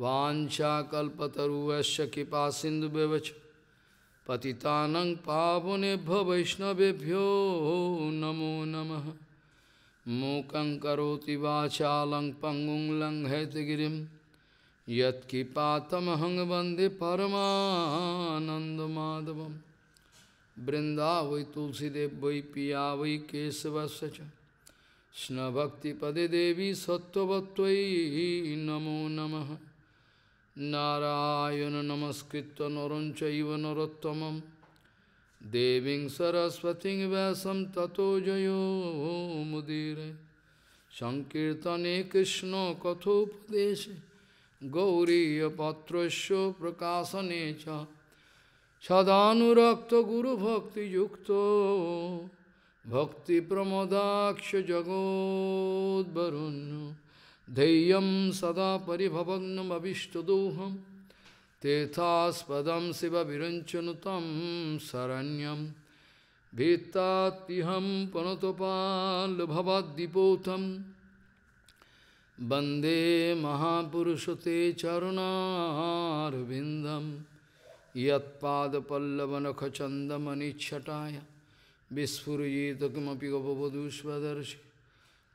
वाशाकल्पतरुश्य कृपा सिंधु व्यवच पतितानंग पावनेभ्य वैष्णवेभ्यो नमो नमः मूकं करोति वाचालं पंगुं लंघयतगिरिं यत्किपातमहं वन्दे परमानन्दमाधवं वृन्दा वै तुलसीदेव वै पिया वै केशवस्य च स्नभक्तिपदे देवी सत्त्ववत्त्वयि नमो नमः Narayana namaskritta naruncha iva narottamam Deving sarasvating vasam tato jayo mudire Sankirtane krishna kathopadeshe Gauriya patrasya prakasanecha Sadhanurakta guru bhakti yukto Bhakti pramodaksha jagod barunyo धैर्यं सदा परिभवग्नमभीष्टदोहं तेथास्पदं शिवविरञ्चनुतं शरण्यं भीत्तात्यहं पुनतपाल्भवाद्दिपोथं वन्दे महापुरुषते चरुणारविन्दं यत्पादपल्लवनखचन्दमनिच्छटाय विस्फुरयेत किमपि गपवधूष्वदर्शि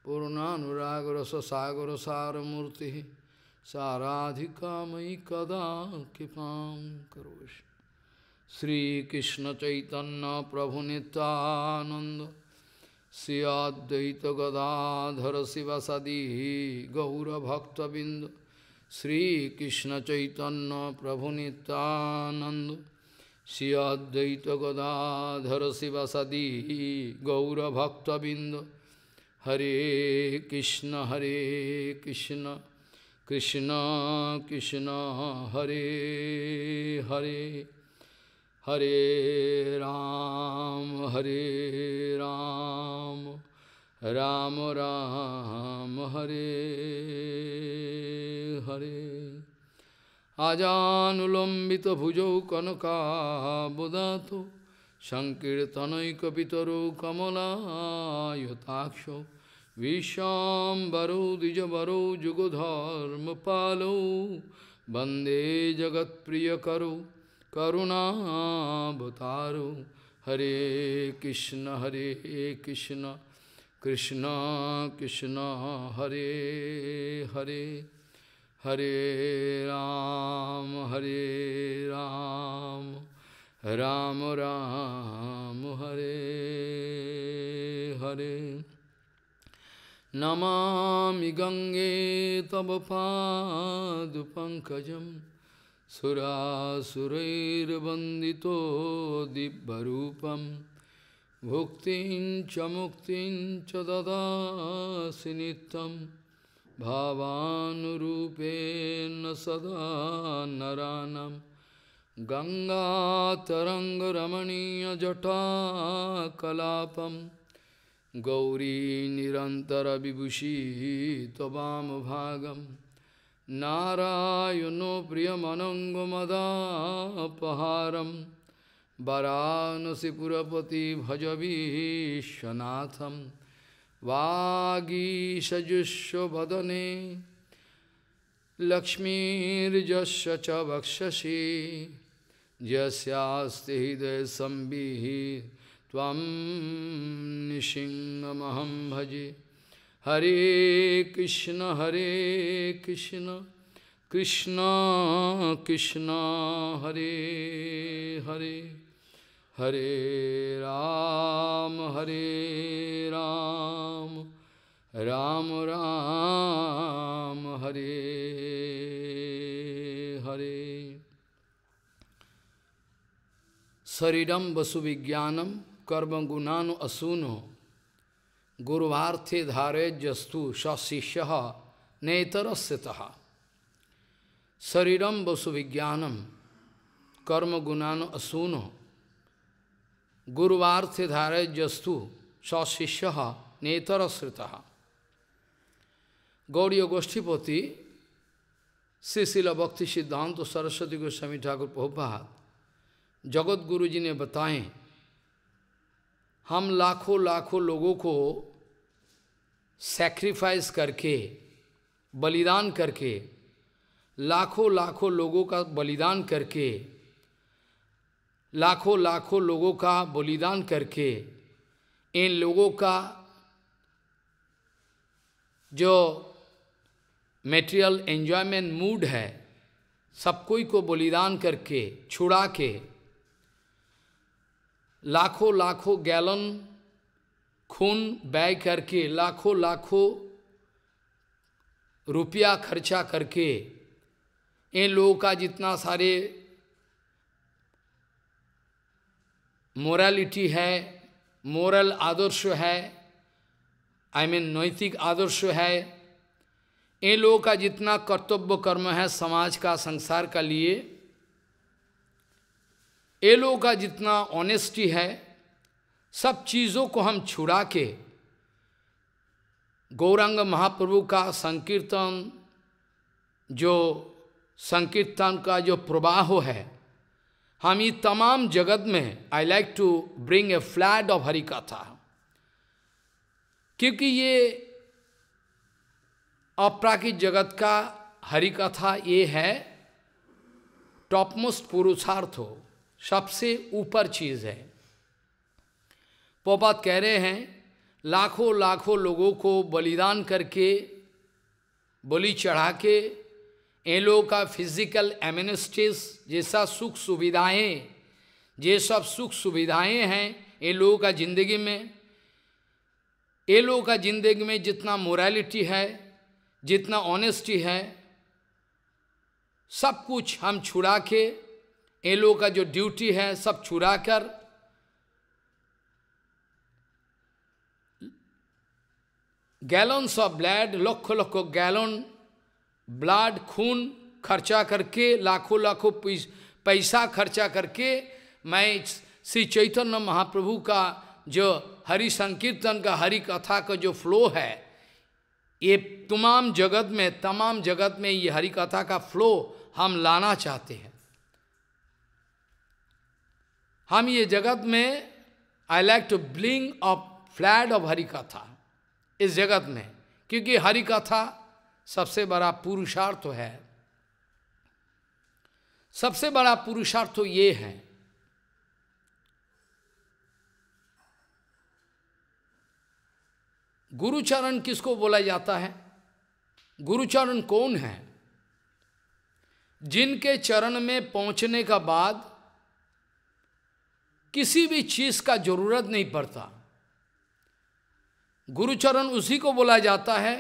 पूर्णानुरागरससागरसारमूर्ति साराधिका मयि कदा कृपा करोषि श्रीकृष्ण चैतन्य प्रभु नितानंद श्री अद्वैत गदाधर शिवसदी गौरभक्तबिंद श्रीकृष्ण चैतन्य प्रभु नितानंद श्री अद्वैत Gadadhar शिवसदी गौरभक्तबिंद Hare Krishna, Hare Krishna, Krishna Krishna, Hare Hare, Hare Ram, Hare Ram, Ram Ram, Hare Hare. Ajanulambita bhujau kanaka budato. সংকীর্তনৈকিতরো কমলায়তাক্ষ বিশ্বাম্বরো দ্বিজবরো যুগধর্ম পালো বন্দে জগৎপ্রিয় করো করুণাবতারো হরে কৃষ্ণ হরে কৃষ্ণ কৃষ্ণ কৃষ্ণ হরে হরে হরে রাম হরে Ram Ram Ram Hare Hare Namami Gange Tabapadu Pankajam Sura Surair Bandito Dibbarupam Bhuktin Chamuktin Chadada Sinitam Bhavanurupe Nasada Naranam Ganga taranga ramaniya jata kalapam Gauri nirantara bibushi tobam bhagam Nara yuno priyamanangamada paharam Varano pati bhajavi shanatham Vagi sajusho bhadane Lakshmi rijasya यस्यास्ति हृदय संबिहि त्वं निशिंगमहं भजे हरे कृष्ण हरे कृष्ण कृष्ण कृष्ण हरे हरे हरे राम हरे राम राम राम हरे हरे शरीरम विज्ञानम कर्म असून असूनो गुरुवार्थे धारे जस्तु सशिष्य नेतरस्यत शरीरम विज्ञानम कर्म असून असूनो गुरुवार्थे धारे जस्तु सशिष्य नेतरस्रित गौड़ी गोष्ठीपति श्री शिल भक्ति सिद्धांत सरस्वती गोस्वामी ठाकुर प्रभुपात जगत गुरु जी ने बताएं हम लाखों लाखों लोगों को सैक्रिफाइस करके बलिदान करके लाखों लाखों लोगों का बलिदान करके लाखों लाखों लोगों का बलिदान करके इन लोगों का जो मेटेरियल एन्जॉयमेंट मूड है सब कोई को बलिदान करके छुड़ा के लाखों लाखों गैलन खून व्यय करके लाखों लाखों रुपया खर्चा करके इन लोगों का जितना सारे मोरालिटी है मोरल आदर्श है आई I मीन mean, नैतिक आदर्श है इन लोगों का जितना कर्तव्य कर्म है समाज का संसार का लिए ये लोगों का जितना ऑनेस्टी है सब चीज़ों को हम छुड़ा के गौरांग महाप्रभु का संकीर्तन जो संकीर्तन का जो प्रवाह है हम ये तमाम जगत में I like to bring a flood of हरिकथा कथा क्योंकि ये अपराकित जगत का हरिकथा कथा ये है टॉपमोस्ट पुरुषार्थ हो सबसे ऊपर चीज़ है पोपात कह रहे हैं लाखों लाखों लोगों को बलिदान करके बलि चढ़ा के इन लोगों का फिजिकल एमिनिस्टिस जैसा सुख सुविधाएं ये सब सुख सुविधाएं हैं ये लोगों का जिंदगी में ये लोगों का जिंदगी में जितना मोरालिटी है जितना ऑनेस्टी है सब कुछ हम छुड़ा के इन लोगों का जो ड्यूटी है सब छुरा कर गैलॉन्स ऑफ ब्लड लखों लखों गैलन ब्लड खून खर्चा करके लाखों लाखों पैसा खर्चा करके मैं श्री चैतन्य महाप्रभु का जो हरि संकीर्तन का हरि कथा का जो फ्लो है ये तमाम जगत में तमाम जगत में ये हरि कथा का फ्लो हम लाना चाहते हैं हम ये जगत में I like to bring of flood of Hari कथा इस जगत में क्योंकि हरि कथा सबसे बड़ा पुरुषार्थ है सबसे बड़ा पुरुषार्थ तो ये है गुरुचरण किसको बोला जाता है गुरुचरण कौन है जिनके चरण में पहुंचने का बाद किसी भी चीज का जरूरत नहीं पड़ता गुरुचरण उसी को बोला जाता है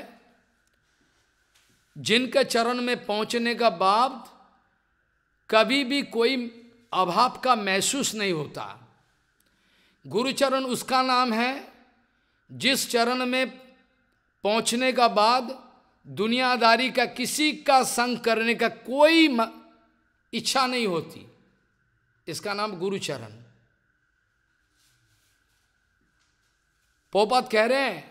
जिनके चरण में पहुंचने का बाद कभी भी कोई अभाव का महसूस नहीं होता गुरुचरण उसका नाम है जिस चरण में पहुंचने का बाद दुनियादारी का किसी का संग करने का कोई इच्छा नहीं होती इसका नाम गुरुचरण पोपत कह रहे हैं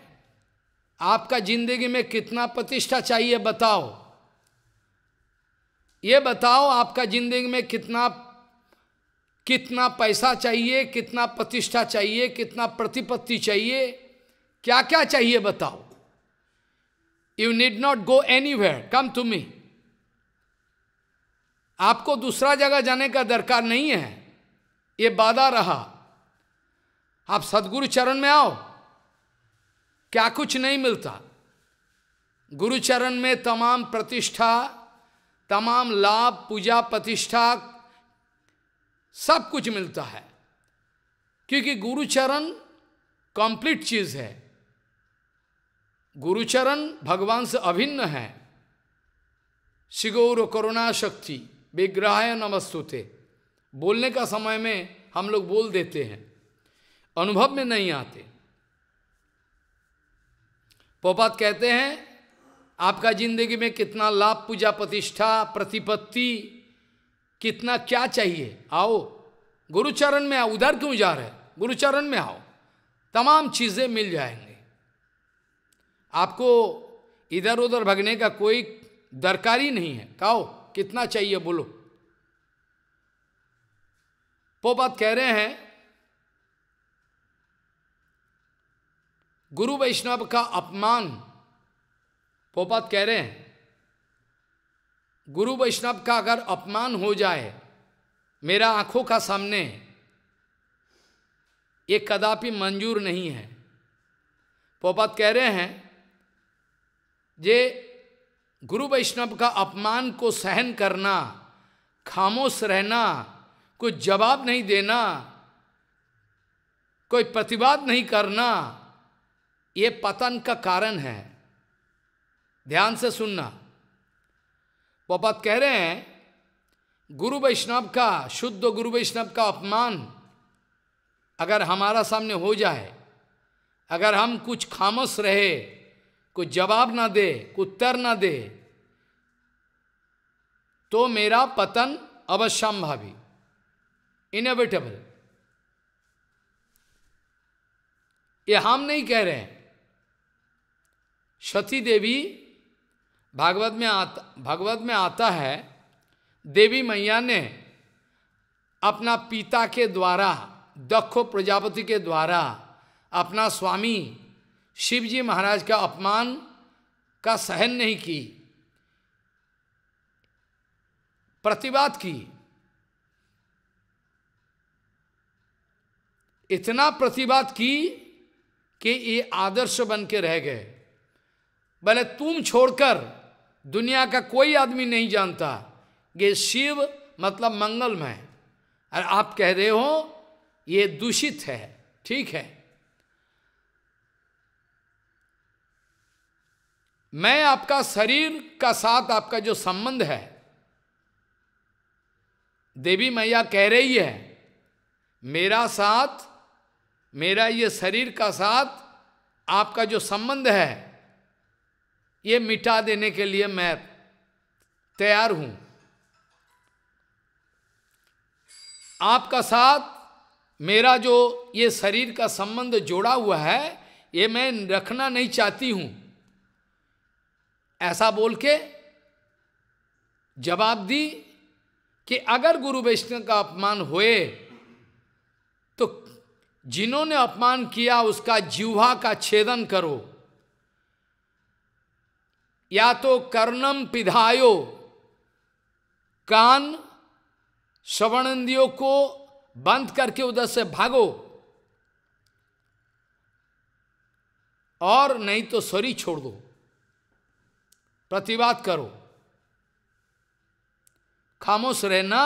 आपका जिंदगी में कितना प्रतिष्ठा चाहिए बताओ ये बताओ आपका जिंदगी में कितना कितना पैसा चाहिए कितना प्रतिष्ठा चाहिए कितना प्रतिपत्ति चाहिए क्या क्या चाहिए बताओ you need not go anywhere come to me आपको दूसरा जगह जाने का दरकार नहीं है ये बाधा रहा आप सदगुरु चरण में आओ क्या कुछ नहीं मिलता गुरुचरण में तमाम प्रतिष्ठा तमाम लाभ पूजा प्रतिष्ठा सब कुछ मिलता है क्योंकि गुरुचरण कंप्लीट चीज है गुरुचरण भगवान से अभिन्न है शिगौर करुणा शक्ति विग्रहाय नमस्तुते बोलने का समय में हम लोग बोल देते हैं अनुभव में नहीं आते पोपात कहते हैं आपका जिंदगी में कितना लाभ पूजा प्रतिष्ठा प्रतिपत्ति कितना क्या चाहिए आओ गुरुचरण में आओ उधर क्यों जा रहे गुरुचरण में आओ तमाम चीज़ें मिल जाएंगी आपको इधर उधर भगने का कोई दरकार ही नहीं है कहो कितना चाहिए बोलो पोपात कह रहे हैं गुरु वैष्णव का अपमान पोपात कह रहे हैं गुरु वैष्णव का अगर अपमान हो जाए मेरा आंखों का सामने ये कदापि मंजूर नहीं है पोपत कह रहे हैं जे गुरु वैष्णव का अपमान को सहन करना खामोश रहना कुछ जवाब नहीं देना कोई प्रतिवाद नहीं करना ये पतन का कारण है ध्यान से सुनना पोपत कह रहे हैं गुरु वैष्णव का शुद्ध गुरु वैष्णव का अपमान अगर हमारा सामने हो जाए अगर हम कुछ खामोश रहे कुछ जवाब ना दे कुछ उत्तर ना दे तो मेरा पतन अवश्यम्भावी इनोवेटेबल ये हम नहीं कह रहे हैं सती देवी भागवत में आता भागवत में आता है देवी मैया ने अपना पिता के द्वारा दक्ष प्रजापति के द्वारा अपना स्वामी शिवजी महाराज का अपमान का सहन नहीं की प्रतिवाद की इतना प्रतिवाद की कि ये आदर्श बन के रह गए बने तुम छोड़कर दुनिया का कोई आदमी नहीं जानता ये शिव मतलब मंगलमय और आप कह रहे हो ये दूषित है ठीक है मैं आपका शरीर का साथ आपका जो संबंध है देवी मैया कह रही है मेरा साथ मेरा ये शरीर का साथ आपका जो संबंध है ये मिटा देने के लिए मैं तैयार हूं आपका साथ मेरा जो ये शरीर का संबंध जोड़ा हुआ है ये मैं रखना नहीं चाहती हूं ऐसा बोल के जवाब दी कि अगर गुरु वैष्णव का अपमान होए तो जिन्होंने अपमान किया उसका जीवा का छेदन करो या तो कर्णम पिधायो कान श्रवणंदियों को बंद करके उधर से भागो और नहीं तो सॉरी छोड़ दो प्रतिवाद करो खामोश रहना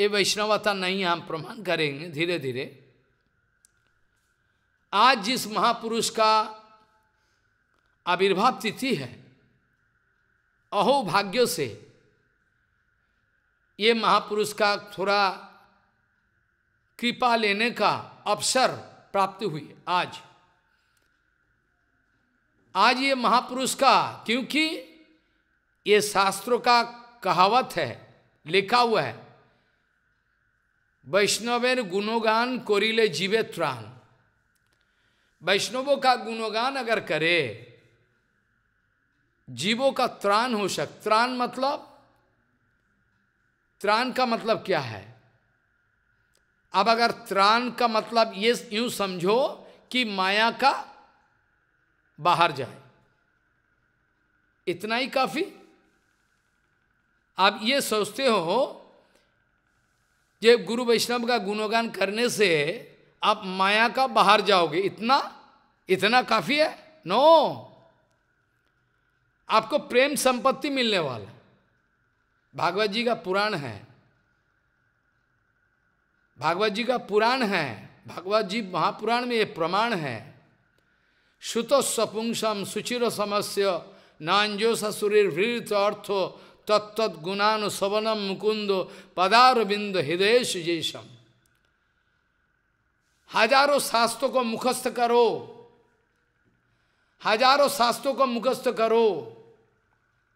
ये वैष्णवता नहीं हम प्रमाण करेंगे धीरे धीरे आज जिस महापुरुष का आविर्भाव तिथि है अहो भाग्यों से ये महापुरुष का थोड़ा कृपा लेने का अवसर प्राप्त हुई आज आज ये महापुरुष का क्योंकि ये शास्त्रों का कहावत है लिखा हुआ है वैष्णवेर गुणगान कोरिले जीवे त्राण वैष्णवों का गुणगान अगर करे जीवों का त्राण हो सक त्राण मतलब त्राण का मतलब क्या है अब अगर त्राण का मतलब ये यूं समझो कि माया का बाहर जाए इतना ही काफी आप ये सोचते हो जब गुरु वैष्णव का गुणगान करने से आप माया का बाहर जाओगे इतना इतना काफी है नो आपको प्रेम संपत्ति मिलने वाला भागवत जी का पुराण है भागवत जी का पुराण है भागवत जी महापुराण में ये प्रमाण है श्रुत सपुंसम सुचिर समस्य नांजो ससुरीर वृत अर्थ तत्त गुणान सवनम मुकुंद बिंद हृदय सुजेशम हजारों शास्त्रों को मुखस्थ करो हजारों शास्त्रों को मुखस्थ करो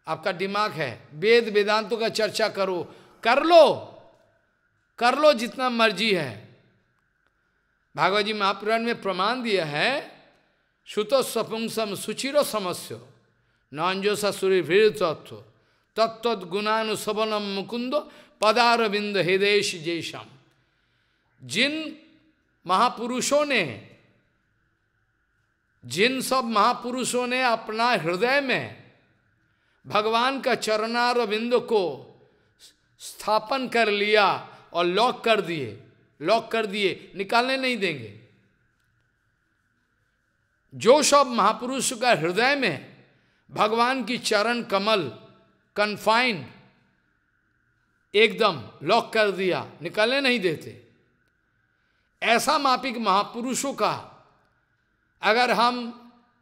आपका दिमाग है वेद वेदांतों का चर्चा करो कर लो कर लो जितना मर्जी है भागवत जी महापुराण में प्रमाण दिया है सुतो सपुंसम सुचिरो समस्यो नंजो ससुरी भीर तत्व तत्त गुणानुसवनम मुकुंद पदारविंद हृदय जयशम जिन महापुरुषों ने जिन सब महापुरुषों ने अपना हृदय में भगवान का बिंदु को स्थापन कर लिया और लॉक कर दिए लॉक कर दिए निकालने नहीं देंगे जो सब महापुरुष का हृदय में भगवान की चरण कमल कन्फाइंड एकदम लॉक कर दिया निकालने नहीं देते ऐसा मापिक महापुरुषों का अगर हम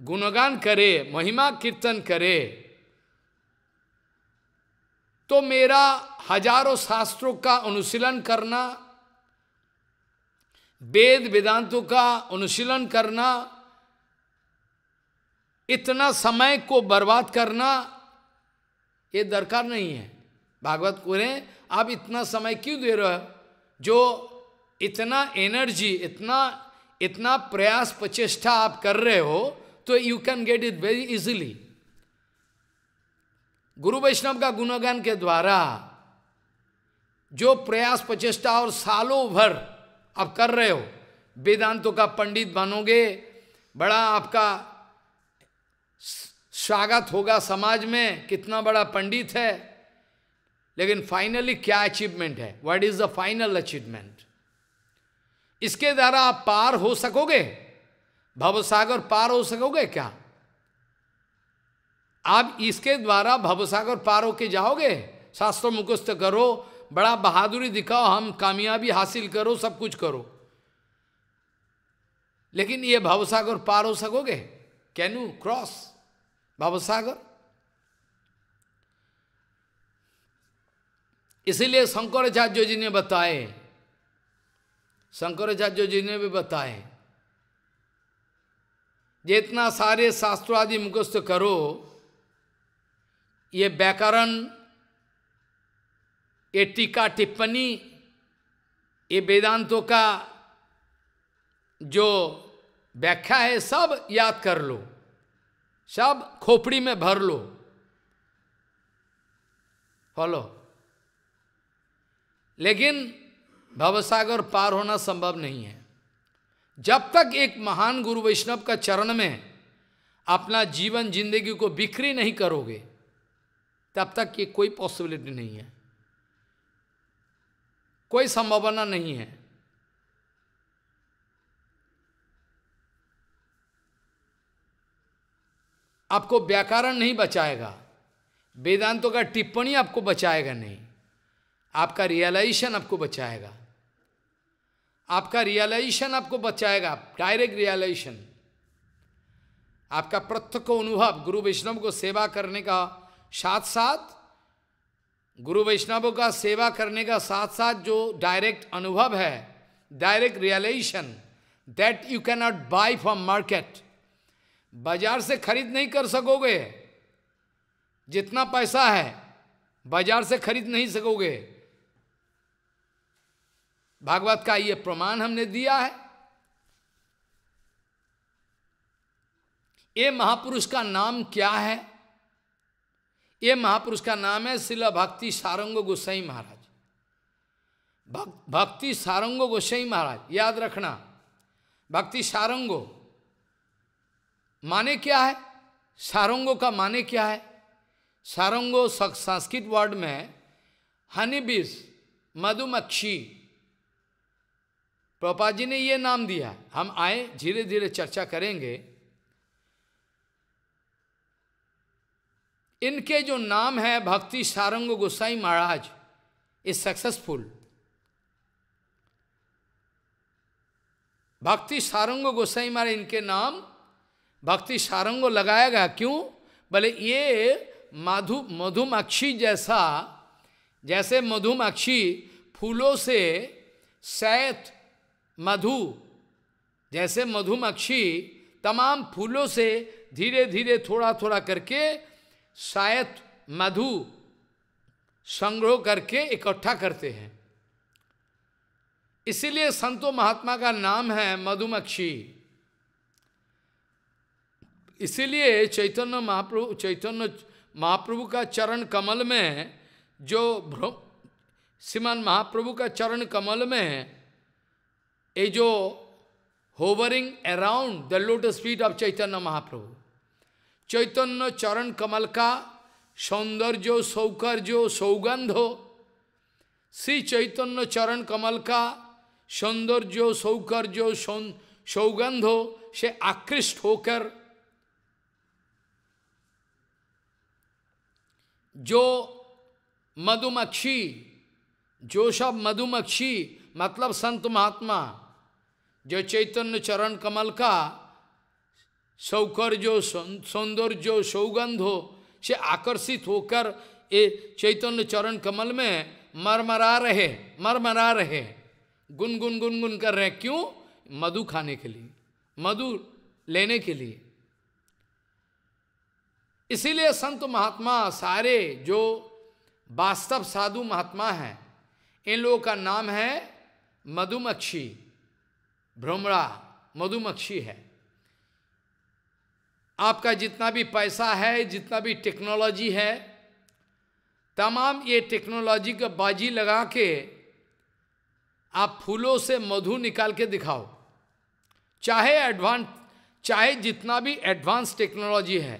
गुणगान करें महिमा कीर्तन करें तो मेरा हजारों शास्त्रों का अनुशीलन करना वेद वेदांतों का अनुशीलन करना इतना समय को बर्बाद करना ये दरकार नहीं है भागवत को आप इतना समय क्यों दे रहे हो जो इतना एनर्जी इतना इतना प्रयास प्रचेष्टा आप कर रहे हो तो you can get it very easily गुरु वैष्णव का गुणगान के द्वारा जो प्रयास प्रचेष्टा और सालों भर आप कर रहे हो वेदांतों का पंडित बनोगे बड़ा आपका स्वागत होगा समाज में कितना बड़ा पंडित है लेकिन फाइनली क्या अचीवमेंट है what is the final achievement इसके द्वारा आप पार हो सकोगे भवसागर पार हो सकोगे क्या आप इसके द्वारा भवसागर पार होके जाओगे शास्त्र मुखस्त करो बड़ा बहादुरी दिखाओ हम कामयाबी हासिल करो सब कुछ करो लेकिन ये भवसागर पार हो सकोगे कैन यू क्रॉस भवसागर इसीलिए शंकराचार्य जी ने बताए शंकराचार्य जी ने भी बताए जितना सारे शास्त्रों आदि मुखस्त करो ये व्याकरण ये टीका टिप्पणी ये वेदांतों का जो व्याख्या है सब याद कर लो सब खोपड़ी में भर लो फॉलो लेकिन भवसागर पार होना संभव नहीं है जब तक एक महान गुरु वैष्णव का चरण में अपना जीवन जिंदगी को बिखरी नहीं करोगे तब तक ये कोई पॉसिबिलिटी नहीं है कोई संभावना नहीं है आपको व्याकरण नहीं बचाएगा वेदांतों का टिप्पणी आपको बचाएगा नहीं आपका रियलाइजेशन आपको बचाएगा आपका रियलाइजेशन आपको बचाएगा डायरेक्ट रियलाइजेशन आपका प्रत्यक्ष अनुभव गुरु वैष्णव को सेवा करने का साथ साथ गुरु वैष्णवों का सेवा करने का साथ साथ जो डायरेक्ट अनुभव है direct realization that you can not buy from market बाजार से खरीद नहीं कर सकोगे जितना पैसा है बाजार से खरीद नहीं सकोगे भागवत का ये प्रमाण हमने दिया है ये महापुरुष का नाम क्या है ये महापुरुष का नाम है शिला भक्ति सारंग गोसाई महाराज भक्ति सारंगो गोसाई महाराज याद रखना भक्ति सारंगो माने क्या है सारंगो का माने क्या है सारंगो संस्कृत वर्ड में हनी हनीबिस मधुमक्षी प्रपा जी ने ये नाम दिया हम आए धीरे धीरे चर्चा करेंगे इनके जो नाम है भक्ति सारंग गोसाई महाराज इज सक्सेसफुल भक्ति सारंग गोसाई महाराज इनके नाम भक्ति सारंग लगाया गया क्यों भले ये माधु मधुमाक्षी जैसा जैसे मधुमाक्षी फूलों से शैत मधु जैसे मधुमाक्षी तमाम फूलों से धीरे धीरे थोड़ा थोड़ा करके शायद मधु संग्रह करके इकट्ठा करते हैं इसीलिए संतो महात्मा का नाम है मधुमक्षी इसीलिए चैतन्य महाप्रभु चैतन्य महाप्रभु का चरण कमल में जो भ्रम श्रीमान महाप्रभु का चरण कमल में ये जो hovering around the lotus feet of Chaitanya Mahaprabhu Chaitanya चरण कमल का सौंदर्य सौकर्य सौगंध श्री चैतन्य चरण कमल का सौंदर्य सौकर्य सौगंध से आकृष्ट होकर जो मधुमक्षी जो सब मधुमक्षी मतलब संत महात्मा जो चैतन्य चरण कमल का सौकर्यो सौंदर्य सौगंध हो से आकर्षित होकर ये चैतन्य चरण कमल में मरमरा रहे मरमरा रहे गुनगुन गुनगुन कर रहे क्यों मधु खाने के लिए मधु लेने के लिए इसीलिए संत महात्मा सारे जो वास्तव साधु महात्मा हैं इन लोगों का नाम है मधुमक्षी भ्रमरा मधुमक्षी है आपका जितना भी पैसा है जितना भी टेक्नोलॉजी है तमाम ये टेक्नोलॉजी का बाजी लगा के आप फूलों से मधु निकाल के दिखाओ चाहे एडवांस चाहे जितना भी एडवांस टेक्नोलॉजी है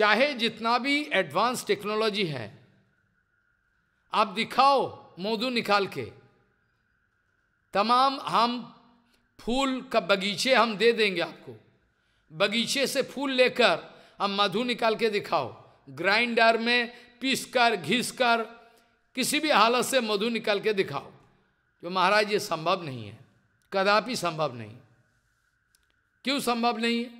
चाहे जितना भी एडवांस टेक्नोलॉजी है आप दिखाओ मधु निकाल के तमाम हम फूल का बगीचे हम दे देंगे आपको बगीचे से फूल लेकर अब मधु निकाल के दिखाओ ग्राइंडर में पीस कर घिस कर किसी भी हालत से मधु निकाल के दिखाओ जो महाराज ये संभव नहीं है कदापि संभव नहीं क्यों संभव नहीं है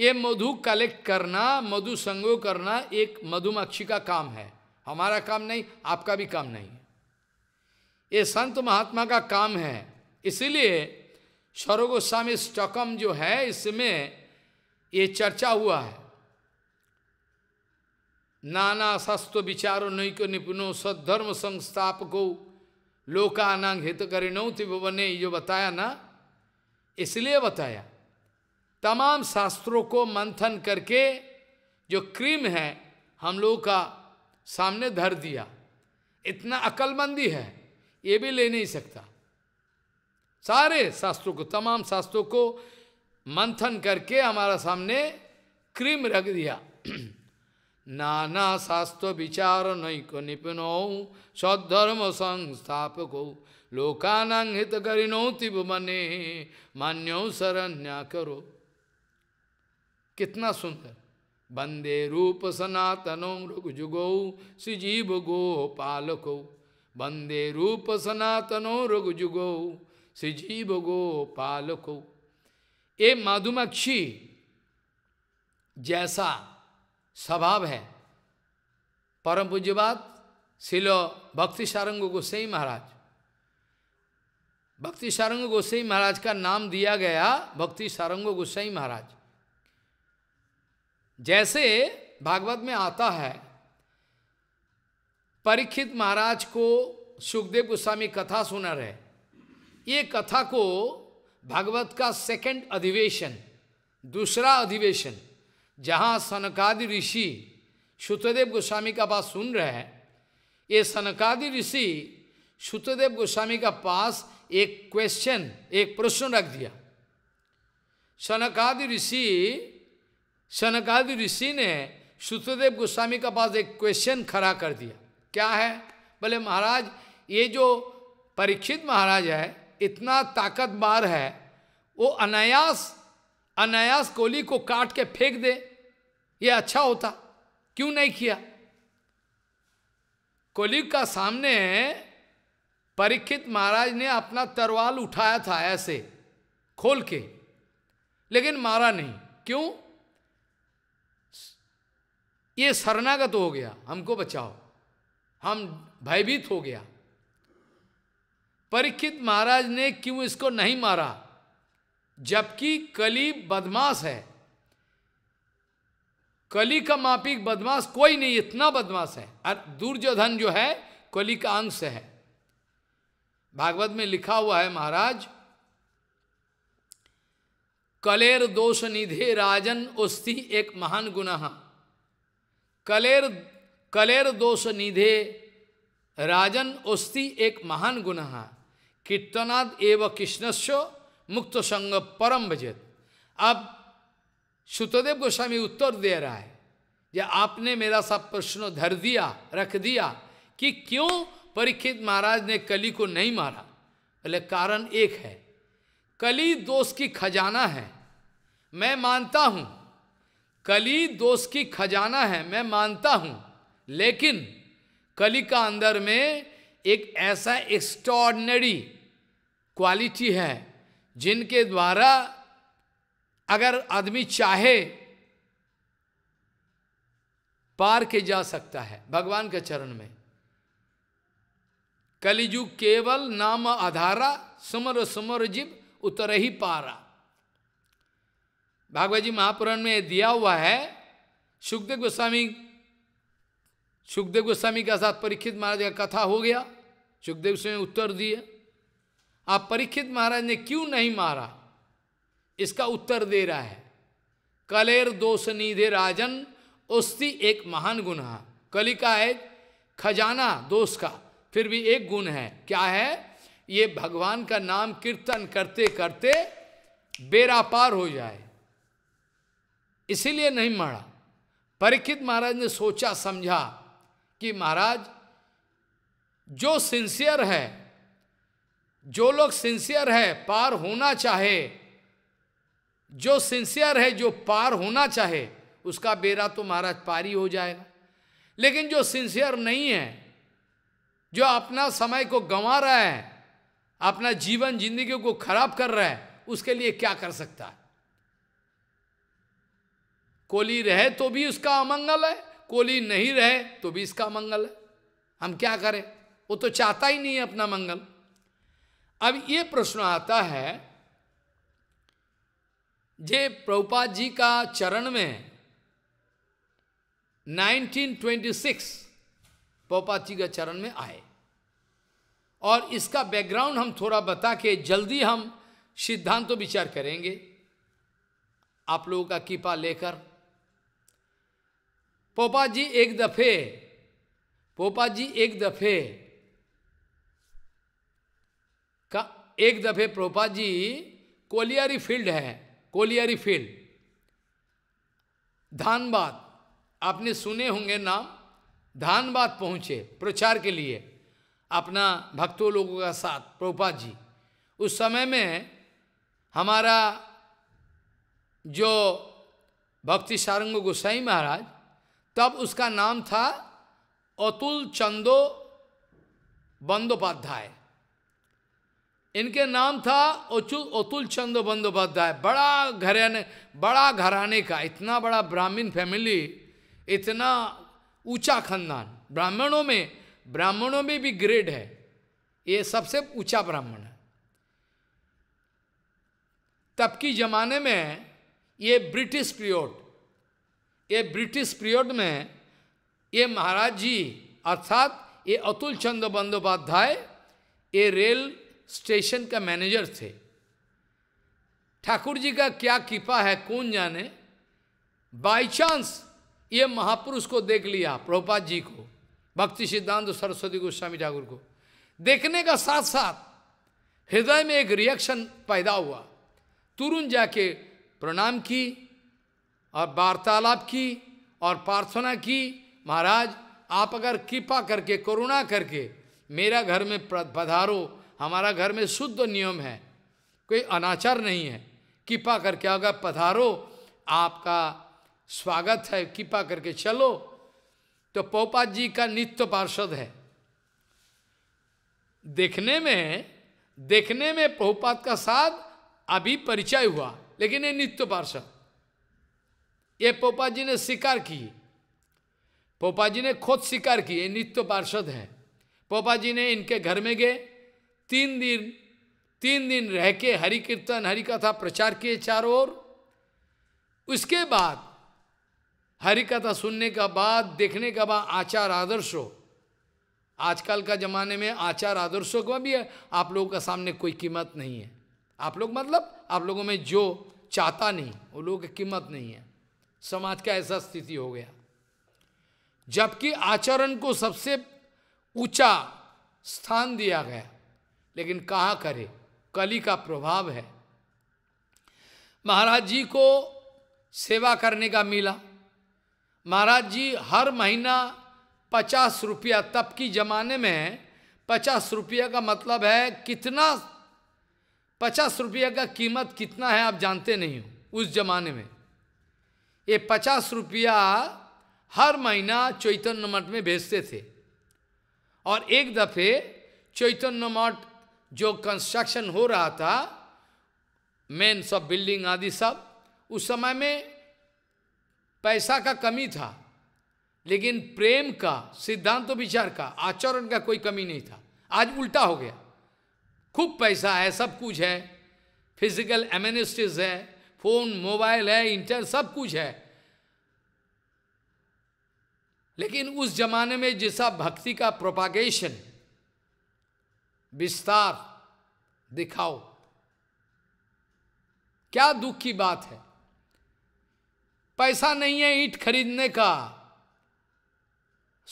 ये मधु कलेक्ट करना मधु संग्रह करना एक मधुमक्षी का काम है हमारा काम नहीं आपका भी काम नहीं ये संत महात्मा का काम है इसीलिए सौरव गोस्वामी स्टकम जो है इसमें ये चर्चा हुआ है नाना शस्त्र विचारो को निपुणो सद्धर्म संस्थापको लोकानांग हित करिणौ त्रिभुवन जो बताया ना इसलिए बताया तमाम शास्त्रों को मंथन करके जो क्रीम है हम लोगों का सामने धर दिया इतना अकलमंदी है ये भी ले नहीं सकता सारे शास्त्रों को तमाम शास्त्रों को मंथन करके हमारा सामने क्रीम रख दिया नाना शास्त्र विचार को निपुण सद्धर्म संस्थापक लोकानांग हित करो तिब मने मान्यो शरण्या करो कितना सुंदर वंदे रूप सनातनो रघुजुगो गो पालको वंदे रूप सनातनो जुगो श्री जीव गो पालको ये मधुमक्षी जैसा स्वभाव है परम पूज्यवाद शिलो भक्ति सारंग गोसाई महाराज भक्ति सारंग गोसाई महाराज का नाम दिया गया भक्ति सारंग गोसाई महाराज जैसे भागवत में आता है परीक्षित महाराज को सुखदेव गोस्वामी कथा सुना रहे ये कथा को भागवत का सेकंड अधिवेशन दूसरा अधिवेशन जहाँ सनकादि ऋषि सुतदेव गोस्वामी का पास सुन रहे हैं ये सनकादि ऋषि सुतदेव गोस्वामी का पास एक क्वेश्चन एक प्रश्न रख दिया सनकादि ऋषि सनकादि ऋषि ने सुतदेव गोस्वामी का पास एक क्वेश्चन खड़ा कर दिया क्या है बोले महाराज ये जो परीक्षित महाराज है इतना ताकतवार है वो अनायास अनायास कोली को काट के फेंक दे ये अच्छा होता क्यों नहीं किया कोहली का सामने परीक्षित महाराज ने अपना तरवाल उठाया था ऐसे खोल के लेकिन मारा नहीं क्यों ये शरणागत हो गया हमको बचाओ हम भयभीत हो गया परीक्षित महाराज ने क्यों इसको नहीं मारा जबकि कली बदमाश है कली का मापिक बदमाश कोई नहीं इतना बदमाश है और दुर्योधन जो है कली का अंश है भागवत में लिखा हुआ है महाराज कलेर दोष निधे राजन उस्थि एक महान गुना कलेर कलेर दोष निधे राजन उस्थि एक महान गुना कीर्तनाद एव कृष्णस्व मुक्त संग परम भजत अब सुतदेव गोस्वामी उत्तर दे रहा है जे आपने मेरा सब प्रश्न धर दिया रख दिया कि क्यों परीक्षित महाराज ने कली को नहीं मारा बोले कारण एक है कली दोष की खजाना है मैं मानता हूँ कली दोष की खजाना है मैं मानता हूँ लेकिन कली का अंदर में एक ऐसा एक्स्ट्रॉर्डनरी क्वालिटी है जिनके द्वारा अगर आदमी चाहे पार के जा सकता है भगवान के चरण में कलिजुग केवल नाम आधारा सुमर सुमर जीव उतर ही पारा भागवत जी महापुराण में दिया हुआ है सुखदेव गोस्वामी सुखदेव गोस्वामी के साथ परीक्षित महाराज का कथा हो गया सुखदेव स्वयं उत्तर दिए आप परीक्षित महाराज ने क्यों नहीं मारा इसका उत्तर दे रहा है कलेर दोष निधे राजन उसकी एक महान गुण है कली का है खजाना दोष का फिर भी एक गुण है क्या है ये भगवान का नाम कीर्तन करते करते बेरापार हो जाए इसीलिए नहीं मारा परीक्षित महाराज ने सोचा समझा कि महाराज जो सिंसियर है जो लोग सिंसियर है पार होना चाहे जो सिंसियर है जो पार होना चाहे उसका बेरा तो महाराज पारी हो जाएगा लेकिन जो सिंसियर नहीं है जो अपना समय को गंवा रहा है अपना जीवन जिंदगी को खराब कर रहा है उसके लिए क्या कर सकता है कोली रहे तो भी उसका अमंगल है कोली नहीं रहे तो भी इसका मंगल है हम क्या करें वो तो चाहता ही नहीं है अपना मंगल अब ये प्रश्न आता है जे प्रभुपाद जी का चरण में 1926 प्रभुपाद जी का चरण में आए और इसका बैकग्राउंड हम थोड़ा बता के जल्दी हम सिद्धांत तो विचार करेंगे आप लोगों का कृपा लेकर पोपा जी एक दफे पोपा जी एक दफे एक दफ़े प्रोपा जी कोलियारी फील्ड है कोलियारी फील्ड धानबाद आपने सुने होंगे नाम धानबाद पहुँचे प्रचार के लिए अपना भक्तों लोगों का साथ प्रोपा जी उस समय में हमारा जो भक्ति सारंग गोसाई महाराज तब उसका नाम था अतुल चंदो बंदोपाध्याय इनके नाम था ओचु अतुल चंद्र बंदोपाध्याय बड़ा घराने बड़ा घराने का इतना बड़ा ब्राह्मण फैमिली इतना ऊंचा खानदान ब्राह्मणों में ब्राह्मणों में भी ग्रेड है ये सबसे ऊंचा ब्राह्मण है तब की जमाने में ये ब्रिटिश पीरियड ये ब्रिटिश पीरियड में ये महाराज जी अर्थात ये अतुल चंद्र बंदोपाध्याय ये रेल स्टेशन का मैनेजर थे ठाकुर जी का क्या कृपा है कौन जाने बाई चांस ये महापुरुष को देख लिया प्रभुपाद जी को भक्ति सिद्धांत सरस्वती गोस्वामी ठाकुर को देखने का साथ साथ हृदय में एक रिएक्शन पैदा हुआ तुरंत जाके प्रणाम की और वार्तालाप की और प्रार्थना की महाराज आप अगर कृपा करके करुणा करके मेरा घर में पधारो हमारा घर में शुद्ध नियम है कोई अनाचार नहीं है कृपा करके अगर पधारो आपका स्वागत है कृपा करके चलो तो पोपा जी का नित्य पार्षद है देखने में देखने में प्रभुपात का साथ अभी परिचय हुआ लेकिन ये नित्य पार्षद ये पोपा जी ने स्वीकार की पोपा जी ने खुद स्वीकार की ये नित्य पार्षद है पोपा जी ने इनके घर में गए तीन दिन तीन दिन रह के हरि कीर्तन हरि कथा प्रचार किए चारों ओर उसके बाद हरि कथा सुनने का बाद देखने का बाद आचार आदर्शों आजकल का जमाने में आचार आदर्शों का भी है आप लोगों का सामने कोई कीमत नहीं है आप लोग मतलब आप लोगों में जो चाहता नहीं वो लोगों की कीमत नहीं है समाज का ऐसा स्थिति हो गया जबकि आचरण को सबसे ऊंचा स्थान दिया गया लेकिन कहाँ करे कली का प्रभाव है महाराज जी को सेवा करने का मिला महाराज जी हर महीना पचास रुपया तब की जमाने में पचास रुपया का मतलब है कितना पचास रुपया का कीमत कितना है आप जानते नहीं हो उस जमाने में ये पचास रुपया हर महीना चैतन्य मठ में भेजते थे और एक दफ़े चैतन्य मठ जो कंस्ट्रक्शन हो रहा था मेन सब बिल्डिंग आदि सब उस समय में पैसा का कमी था लेकिन प्रेम का सिद्धांत तो विचार का आचरण का कोई कमी नहीं था आज उल्टा हो गया खूब पैसा है सब कुछ है फिजिकल एमेनिस्टिस है फोन मोबाइल है इंटर सब कुछ है लेकिन उस जमाने में जैसा भक्ति का प्रोपागेशन विस्तार दिखाओ क्या दुख की बात है पैसा नहीं है ईट खरीदने का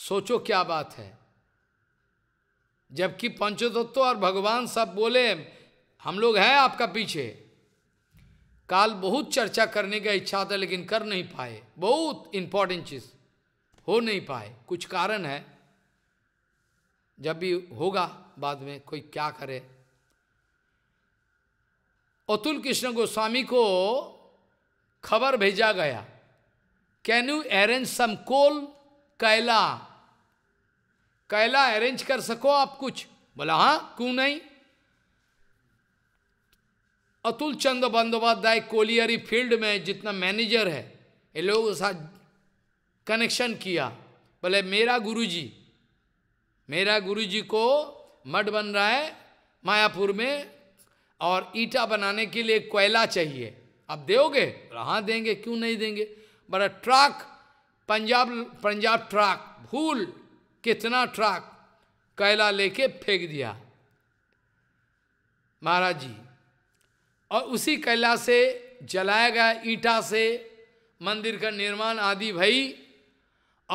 सोचो क्या बात है जबकि पंचतत्व और भगवान सब बोले हम लोग हैं आपका पीछे काल बहुत चर्चा करने का इच्छा था लेकिन कर नहीं पाए बहुत इंपॉर्टेंट चीज हो नहीं पाए कुछ कारण है जब भी होगा बाद में कोई क्या करे अतुल कृष्ण गोस्वामी को खबर भेजा गया can you arrange some coal कैला कैला अरेंज कर सको आप कुछ बोला हाँ क्यों नहीं अतुल चंद बंदोपाध्याय कोलियरी फील्ड में जितना मैनेजर है ये लोगों के साथ कनेक्शन किया बोले मेरा गुरुजी मेरा गुरु जी को मठ बन रहा है मायापुर में और ईटा बनाने के लिए कोयला चाहिए अब दोगे हाँ देंगे क्यों नहीं देंगे बड़ा ट्रक पंजाब पंजाब ट्रक भूल कितना ट्रक कोयला लेके फेंक दिया महाराज जी और उसी कैला से जलाया गया ईटा से मंदिर का निर्माण आदि भई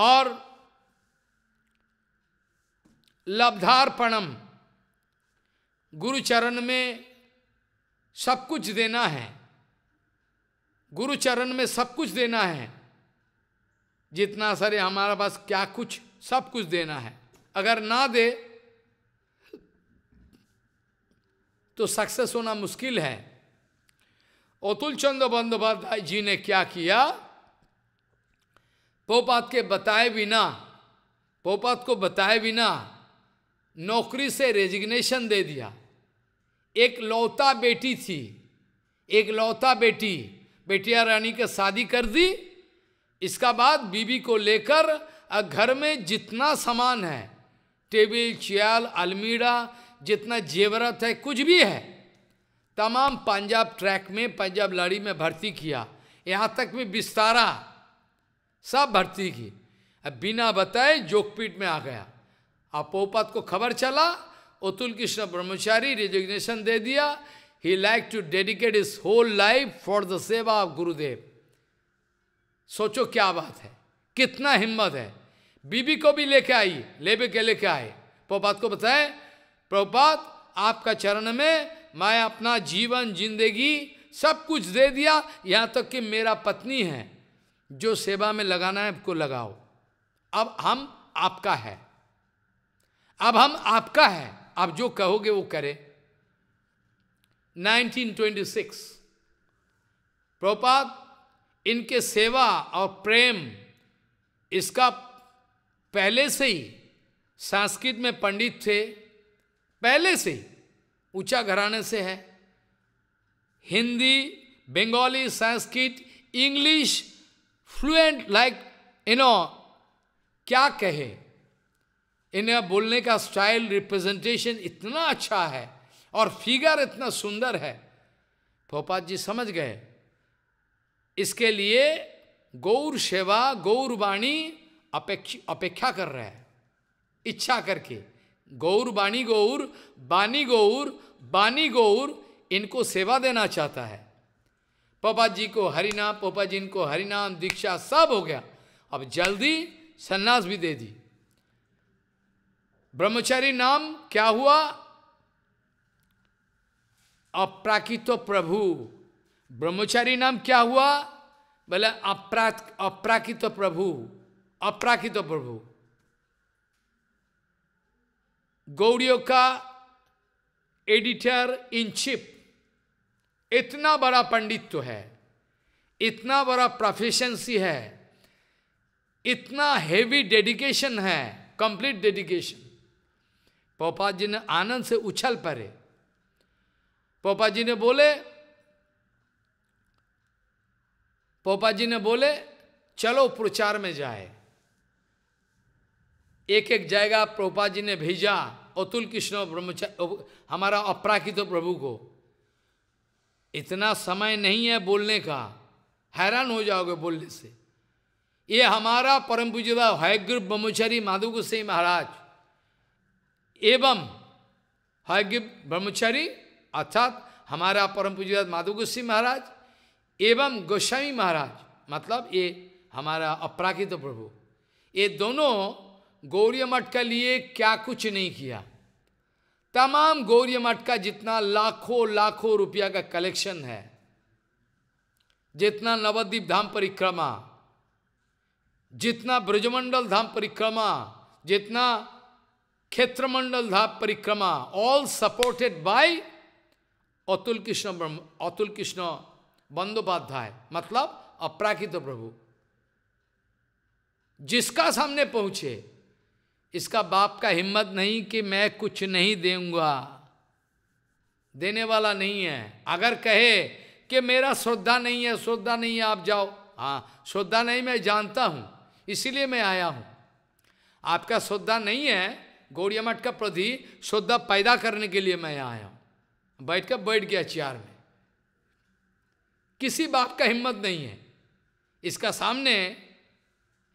और लब्धार्पणम गुरुचरण में सब कुछ देना है गुरुचरण में सब कुछ देना है जितना सारे हमारे पास क्या कुछ सब कुछ देना है अगर ना दे तो सक्सेस होना मुश्किल है अतुल चंद्र बंदोपाध्याय जी ने क्या किया पोपात के बताए बिना पोपात को बताए बिना नौकरी से रेजिग्नेशन दे दिया एक लौता बेटी थी एक लौता बेटी बेटिया रानी के शादी कर दी इसका बाद बीबी को लेकर घर में जितना सामान है टेबल चेयर अलमीरा जितना जेवरत है कुछ भी है तमाम पंजाब ट्रैक में पंजाब लड़ी में भर्ती किया यहाँ तक भी बिस्तारा सब भर्ती की अब बिना बताए जोकपीट में आ गया अब पोपात को खबर चला अतुल कृष्ण ब्रह्मचारी रिजिग्नेशन दे दिया he like to dedicate is whole life for the seva of Gurudev सोचो क्या बात है कितना हिम्मत है बीबी को भी लेके आई लेबे के लेके आए प्रभुपात को बताए प्रभुपात आपका चरण में मैं अपना जीवन जिंदगी सब कुछ दे दिया यहाँ तक कि मेरा पत्नी है जो सेवा में लगाना है आपको लगाओ अब हम आपका है अब हम आपका है आप जो कहोगे वो करें 1926 प्रभुपाद इनके सेवा और प्रेम इसका पहले से ही संस्कृत में पंडित थे पहले से ही ऊंचा घराने से है Hindi Bengali Sanskrit English fluent like you know क्या कहे इन्हें बोलने का स्टाइल रिप्रेजेंटेशन इतना अच्छा है और फिगर इतना सुंदर है भोपाल जी समझ गए इसके लिए गौर सेवा गौरवाणी अपेक्षा कर रहे हैं इच्छा करके गौर बाणी गौर बानी गौर बानी गौर इनको सेवा देना चाहता है पापा जी को हरिनाम पापा जी इनको हरिनाम दीक्षा सब हो गया अब जल्दी सन्नास भी दे दी ब्रह्मचारी नाम क्या हुआ अप्राकृत प्रभु ब्रह्मचारी नाम क्या हुआ बोले अपरा अप्राकृत प्रभु अप्राकृत प्रभु गौड़ियों का एडिटर इन चिप इतना बड़ा पंडित्व तो है इतना बड़ा प्रोफेशंसी है इतना हेवी डेडिकेशन है कंप्लीट डेडिकेशन पोपा जी ने आनंद से उछल पड़े पोपा जी ने बोले पोपा जी ने बोले चलो प्रचार में जाए एक एक जगह प्रोपा जी ने भेजा अतुल कृष्ण ब्रह्मचार्य हमारा अपराखित प्रभु को इतना समय नहीं है बोलने का हैरान हो जाओगे बोलने से ये हमारा परम है ग्रुप ब्रह्मचारी माधु गोसाई महाराज एवं हयज्ञ ब्रह्मचारी अर्थात हमारा परम पूज्यराज माधव गोस्वी महाराज एवं गोस्वामी महाराज मतलब ये हमारा अपराकित प्रभु ये दोनों गौरी मठ के लिए क्या कुछ नहीं किया तमाम गौरी मठ का जितना लाखों लाखों रुपया का कलेक्शन है जितना नवद्वीप धाम परिक्रमा जितना ब्रजमंडल धाम परिक्रमा जितना क्षेत्रमंडल Dhap परिक्रमा all supported by Atul Krishna, Brahma, Atul Krishna Bandopadhyay, मतलब अपराकित प्रभु जिसका सामने पहुंचे इसका बाप का हिम्मत नहीं कि मैं कुछ नहीं दूंगा देने वाला नहीं है अगर कहे कि मेरा श्रद्धा नहीं है श्रद्धा नहीं है आप जाओ हाँ श्रद्धा नहीं मैं जानता हूं इसीलिए मैं आया हूं आपका श्रद्धा नहीं है गौड़िया मठ का प्रति श्रद्धा पैदा करने के लिए मैं यहाँ आया हूँ बैठ कर बैठ गया चार में किसी बात का हिम्मत नहीं है इसका सामने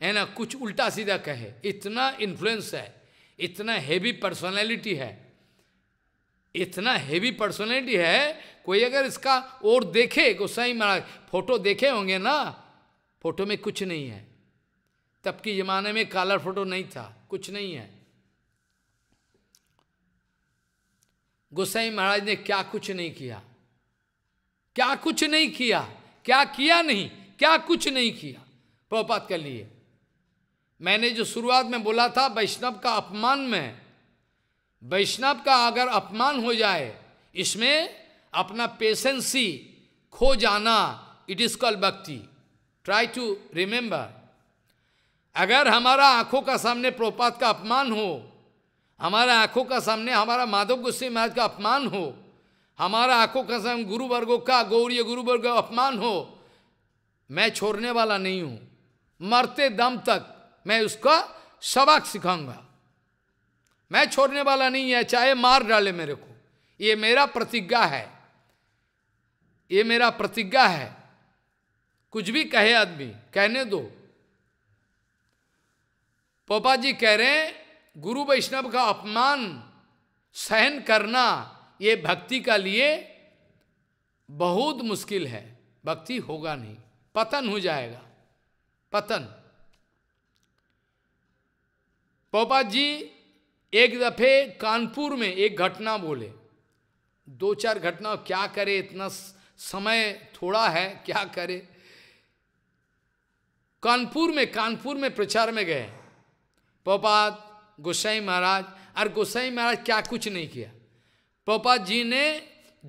है ना कुछ उल्टा सीधा कहे इतना इन्फ्लुएंस है इतना हेवी पर्सनैलिटी है इतना हेवी पर्सनैलिटी है कोई अगर इसका और देखे गोसाई महाराज फोटो देखे होंगे ना फोटो में कुछ नहीं है तब के ज़माने में कालर फोटो नहीं था कुछ नहीं है गोसाई महाराज ने क्या कुछ नहीं किया क्या कुछ नहीं किया क्या किया नहीं क्या कुछ नहीं किया प्रपात कर लिए मैंने जो शुरुआत में बोला था वैष्णव का अपमान में वैष्णव का अगर अपमान हो जाए इसमें अपना पेशेंसी खो जाना it is call bhakti try to remember अगर हमारा आंखों का सामने प्रोपात का अपमान हो हमारा आंखों का सामने हमारा माधव गुस्से महाराज का अपमान हो हमारा आंखों का सामने गुरु का गौरी गुरु वर्ग अपमान हो मैं छोड़ने वाला नहीं हूं मरते दम तक मैं उसका सबक सिखाऊंगा मैं छोड़ने वाला नहीं है चाहे मार डाले मेरे को ये मेरा प्रतिज्ञा है ये मेरा प्रतिज्ञा है कुछ भी कहे आदमी कहने दो पापा जी कह रहे हैं गुरु वैष्णव का अपमान सहन करना ये भक्ति का लिए बहुत मुश्किल है भक्ति होगा नहीं पतन हो जाएगा पतन पोपा जी एक दफे कानपुर में एक घटना बोले दो चार घटना क्या करे इतना समय थोड़ा है क्या करे कानपुर में कानपुर में प्रचार में गए पोपात गोसाई महाराज और गोसाई महाराज क्या कुछ नहीं किया पोपा जी ने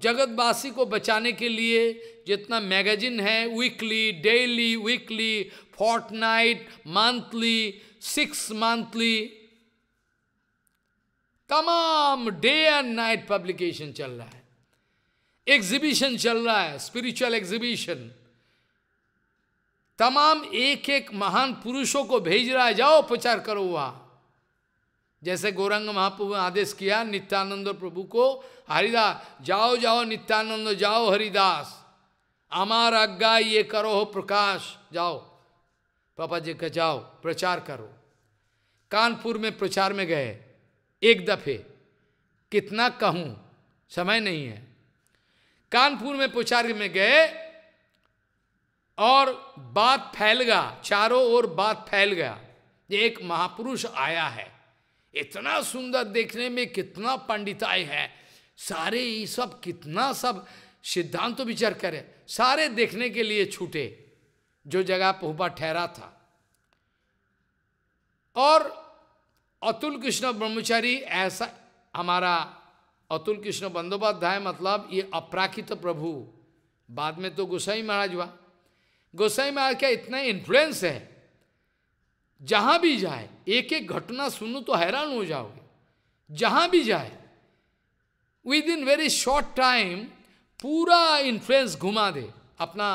जगतवासी को बचाने के लिए जितना मैगजीन है weekly daily weekly fortnight monthly six monthly तमाम डे एंड नाइट पब्लिकेशन चल रहा है एग्जीबिशन चल रहा है स्पिरिचुअल एग्जीबिशन तमाम एक एक महान पुरुषों को भेज रहा है जाओ प्रचार करो वहां जैसे गौरंग महाप्रभु ने आदेश किया नित्यानंद प्रभु को हरिदास जाओ जाओ नित्यानंद जाओ हरिदास अमार आज्ञा ये करो हो प्रकाश जाओ पापा जी का जाओ प्रचार करो कानपुर में प्रचार में गए एक दफे कितना कहूँ समय नहीं है कानपुर में प्रचार में गए और बात फैल गया चारों ओर बात फैल गया ये एक महापुरुष आया है इतना सुंदर देखने में कितना पंडिताय है सारे ये सब कितना सब सिद्धांत तो विचार करे सारे देखने के लिए छूटे जो जगह पहुपा ठहरा था और अतुल कृष्ण ब्रह्मचारी ऐसा हमारा अतुल कृष्ण बंदोपाध्याय मतलब ये अपराखित तो प्रभु बाद में तो गोसाई महाराज हुआ गोसाई महाराज का इतना इन्फ्लुएंस है जहां भी जाए एक एक घटना सुनो तो हैरान हो जाओगे जहां भी जाए within very short time पूरा इन्फ्लुएंस घुमा दे अपना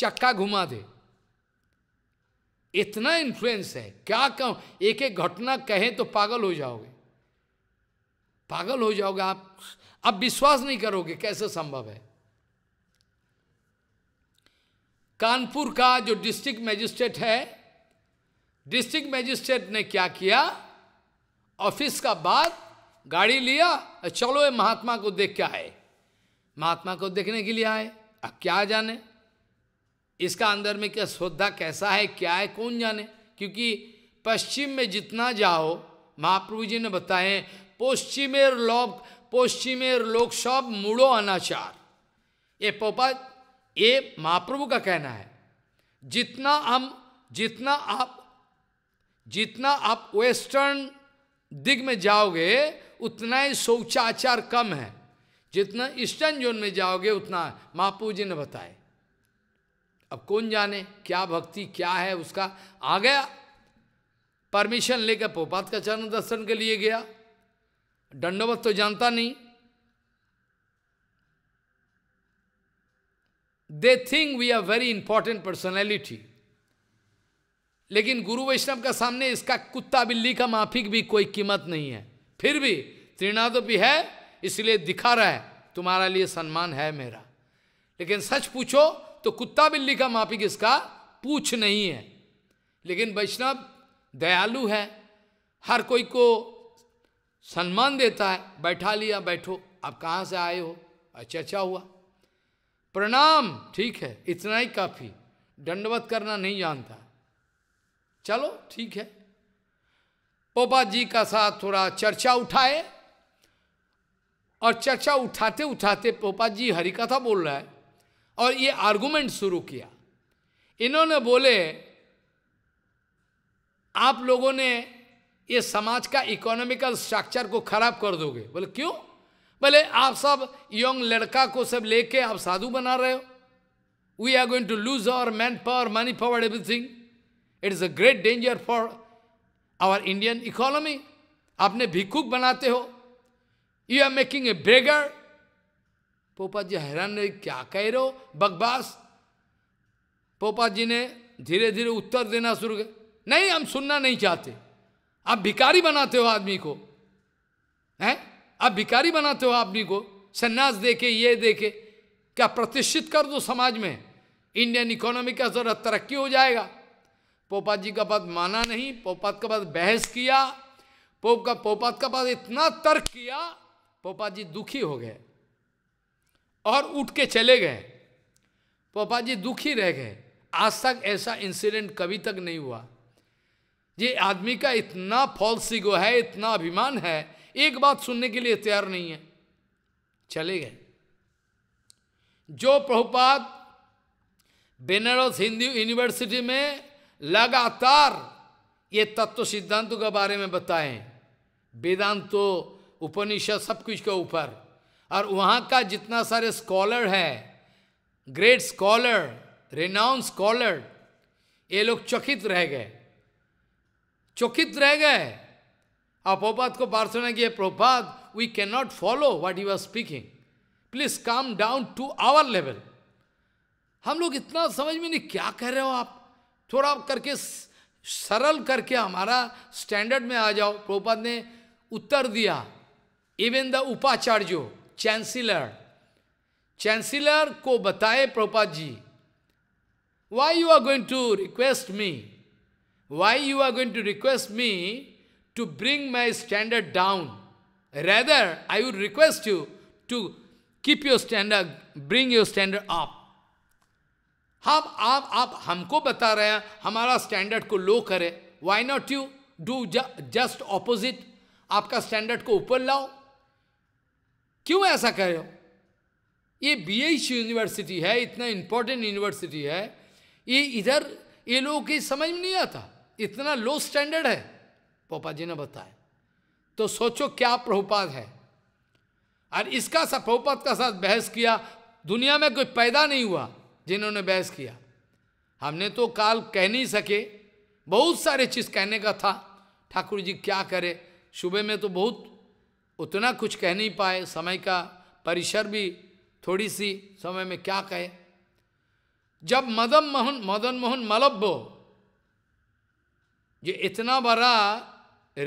चक्का घुमा दे इतना इन्फ्लुएंस है क्या कहूं एक एक घटना कहे तो पागल हो जाओगे पागल हो जाओगे आप अब विश्वास नहीं करोगे कैसे संभव है कानपुर का जो डिस्ट्रिक्ट मजिस्ट्रेट है डिस्ट्रिक्ट मजिस्ट्रेट ने क्या किया ऑफिस का बाद गाड़ी लिया और चलो ये महात्मा को देख के आए महात्मा को देखने के लिए आए अब क्या जाने इसका अंदर में क्या श्रद्धा कैसा है क्या है कौन जाने क्योंकि पश्चिम में जितना जाओ महाप्रभु जी ने बताए पश्चिमेर लोक पश्चिमेर लोग सब मुड़ो अनाचार ये पोपा ये महाप्रभु का कहना है जितना हम जितना आप जितना आप वेस्टर्न दिग में जाओगे उतना ही शौचाचार कम है जितना ईस्टर्न जोन में जाओगे उतना महापू जी ने बताए अब कौन जाने क्या भक्ति क्या है उसका आ गया परमिशन लेकर पोपात का चरण दर्शन के लिए गया दंडवत तो जानता नहीं they think we are very important personality लेकिन गुरु वैष्णव का सामने इसका कुत्ता बिल्ली का माफिक भी कोई कीमत नहीं है फिर भी भी है इसलिए दिखा रहा है तुम्हारा लिए सम्मान है मेरा लेकिन सच पूछो तो कुत्ता बिल्ली का माफिक इसका पूछ नहीं है लेकिन वैष्णव दयालु है हर कोई को सम्मान देता है बैठा लिया बैठो आप कहाँ से आए हो अच्छा अच्छा हुआ प्रणाम ठीक है इतना ही काफ़ी दंडवत करना नहीं जानता चलो ठीक है पोपा जी का साथ थोड़ा चर्चा उठाए और चर्चा उठाते उठाते पोपा जी हरिकथा बोल रहा है और ये आर्गूमेंट शुरू किया इन्होंने बोले आप लोगों ने ये समाज का इकोनॉमिकल स्ट्रक्चर को खराब कर दोगे बोले क्यों बोले आप सब यंग लड़का को सब लेके आप साधु बना रहे हो we are going to lose our man power money power everything it is a great danger for our Indian economy आपने भिक्खुक बनाते हो you are making a beggar Popa ji हैरान रहे क्या कह रहे हो बकबास पोपा जी ने धीरे धीरे उत्तर देना शुरू कर नहीं हम सुनना नहीं चाहते आप भिकारी बनाते हो आदमी को हैं आप भिकारी बनाते हो आदमी को सन्यास देके ये देके क्या प्रतिष्ठित कर दो समाज में इंडियन इकोनॉमी का जरा तरक्की हो जाएगा पोपा जी का पद माना नहीं पोपात का पद बहस किया पोप का पोपात का पद इतना तर्क किया पोपा जी दुखी हो गए और उठ के चले गए पोपा जी दुखी रह गए आज तक ऐसा इंसिडेंट कभी तक नहीं हुआ ये आदमी का इतना फॉल्सिगो है इतना अभिमान है एक बात सुनने के लिए तैयार नहीं है चले गए जो प्रभुपाद बेनारस हिंदू यूनिवर्सिटी में लगातार ये तत्व सिद्धांतों के बारे में बताएं वेदांत तो उपनिषद सब कुछ के ऊपर और वहाँ का जितना सारे स्कॉलर है ग्रेट स्कॉलर रेनाउंड स्कॉलर ये लोग चकित रह गए चकित रह गए अपोपात को प्रार्थना किए Propat we can not follow what you are speaking please come down to our level हम लोग इतना समझ में नहीं क्या कह रहे हो आप थोड़ा करके सरल करके हमारा स्टैंडर्ड में आ जाओ प्रोपद ने उत्तर दिया इवन द उपाचार्यो चैंसिलर चैंसिलर को बताए Propad ji why you are going to request me why you are going to request me to bring my standard down rather I would request you to keep your standard bring your standard up हम आप आप हमको बता रहे हैं हमारा standard को low करें why not you do just opposite आपका स्टैंडर्ड को ऊपर लाओ क्यों ऐसा कर रहे हो ये बी यूनिवर्सिटी है इतना इंपॉर्टेंट यूनिवर्सिटी है ये इधर ये लोगों की समझ में नहीं आता इतना लो स्टैंडर्ड है पोपा जी ने बताया तो सोचो क्या प्रभुपात है और इसका सा प्रभुपात का साथ बहस किया दुनिया में कोई पैदा नहीं हुआ जिन्होंने बहस किया हमने तो काल कह नहीं सके बहुत सारे चीज कहने का था ठाकुर जी क्या करे सुबह में तो बहुत उतना कुछ कह नहीं पाए समय का परिसर भी थोड़ी सी समय में क्या कहे जब मदन मोहन मदन मोहन मलब्बो ये इतना बड़ा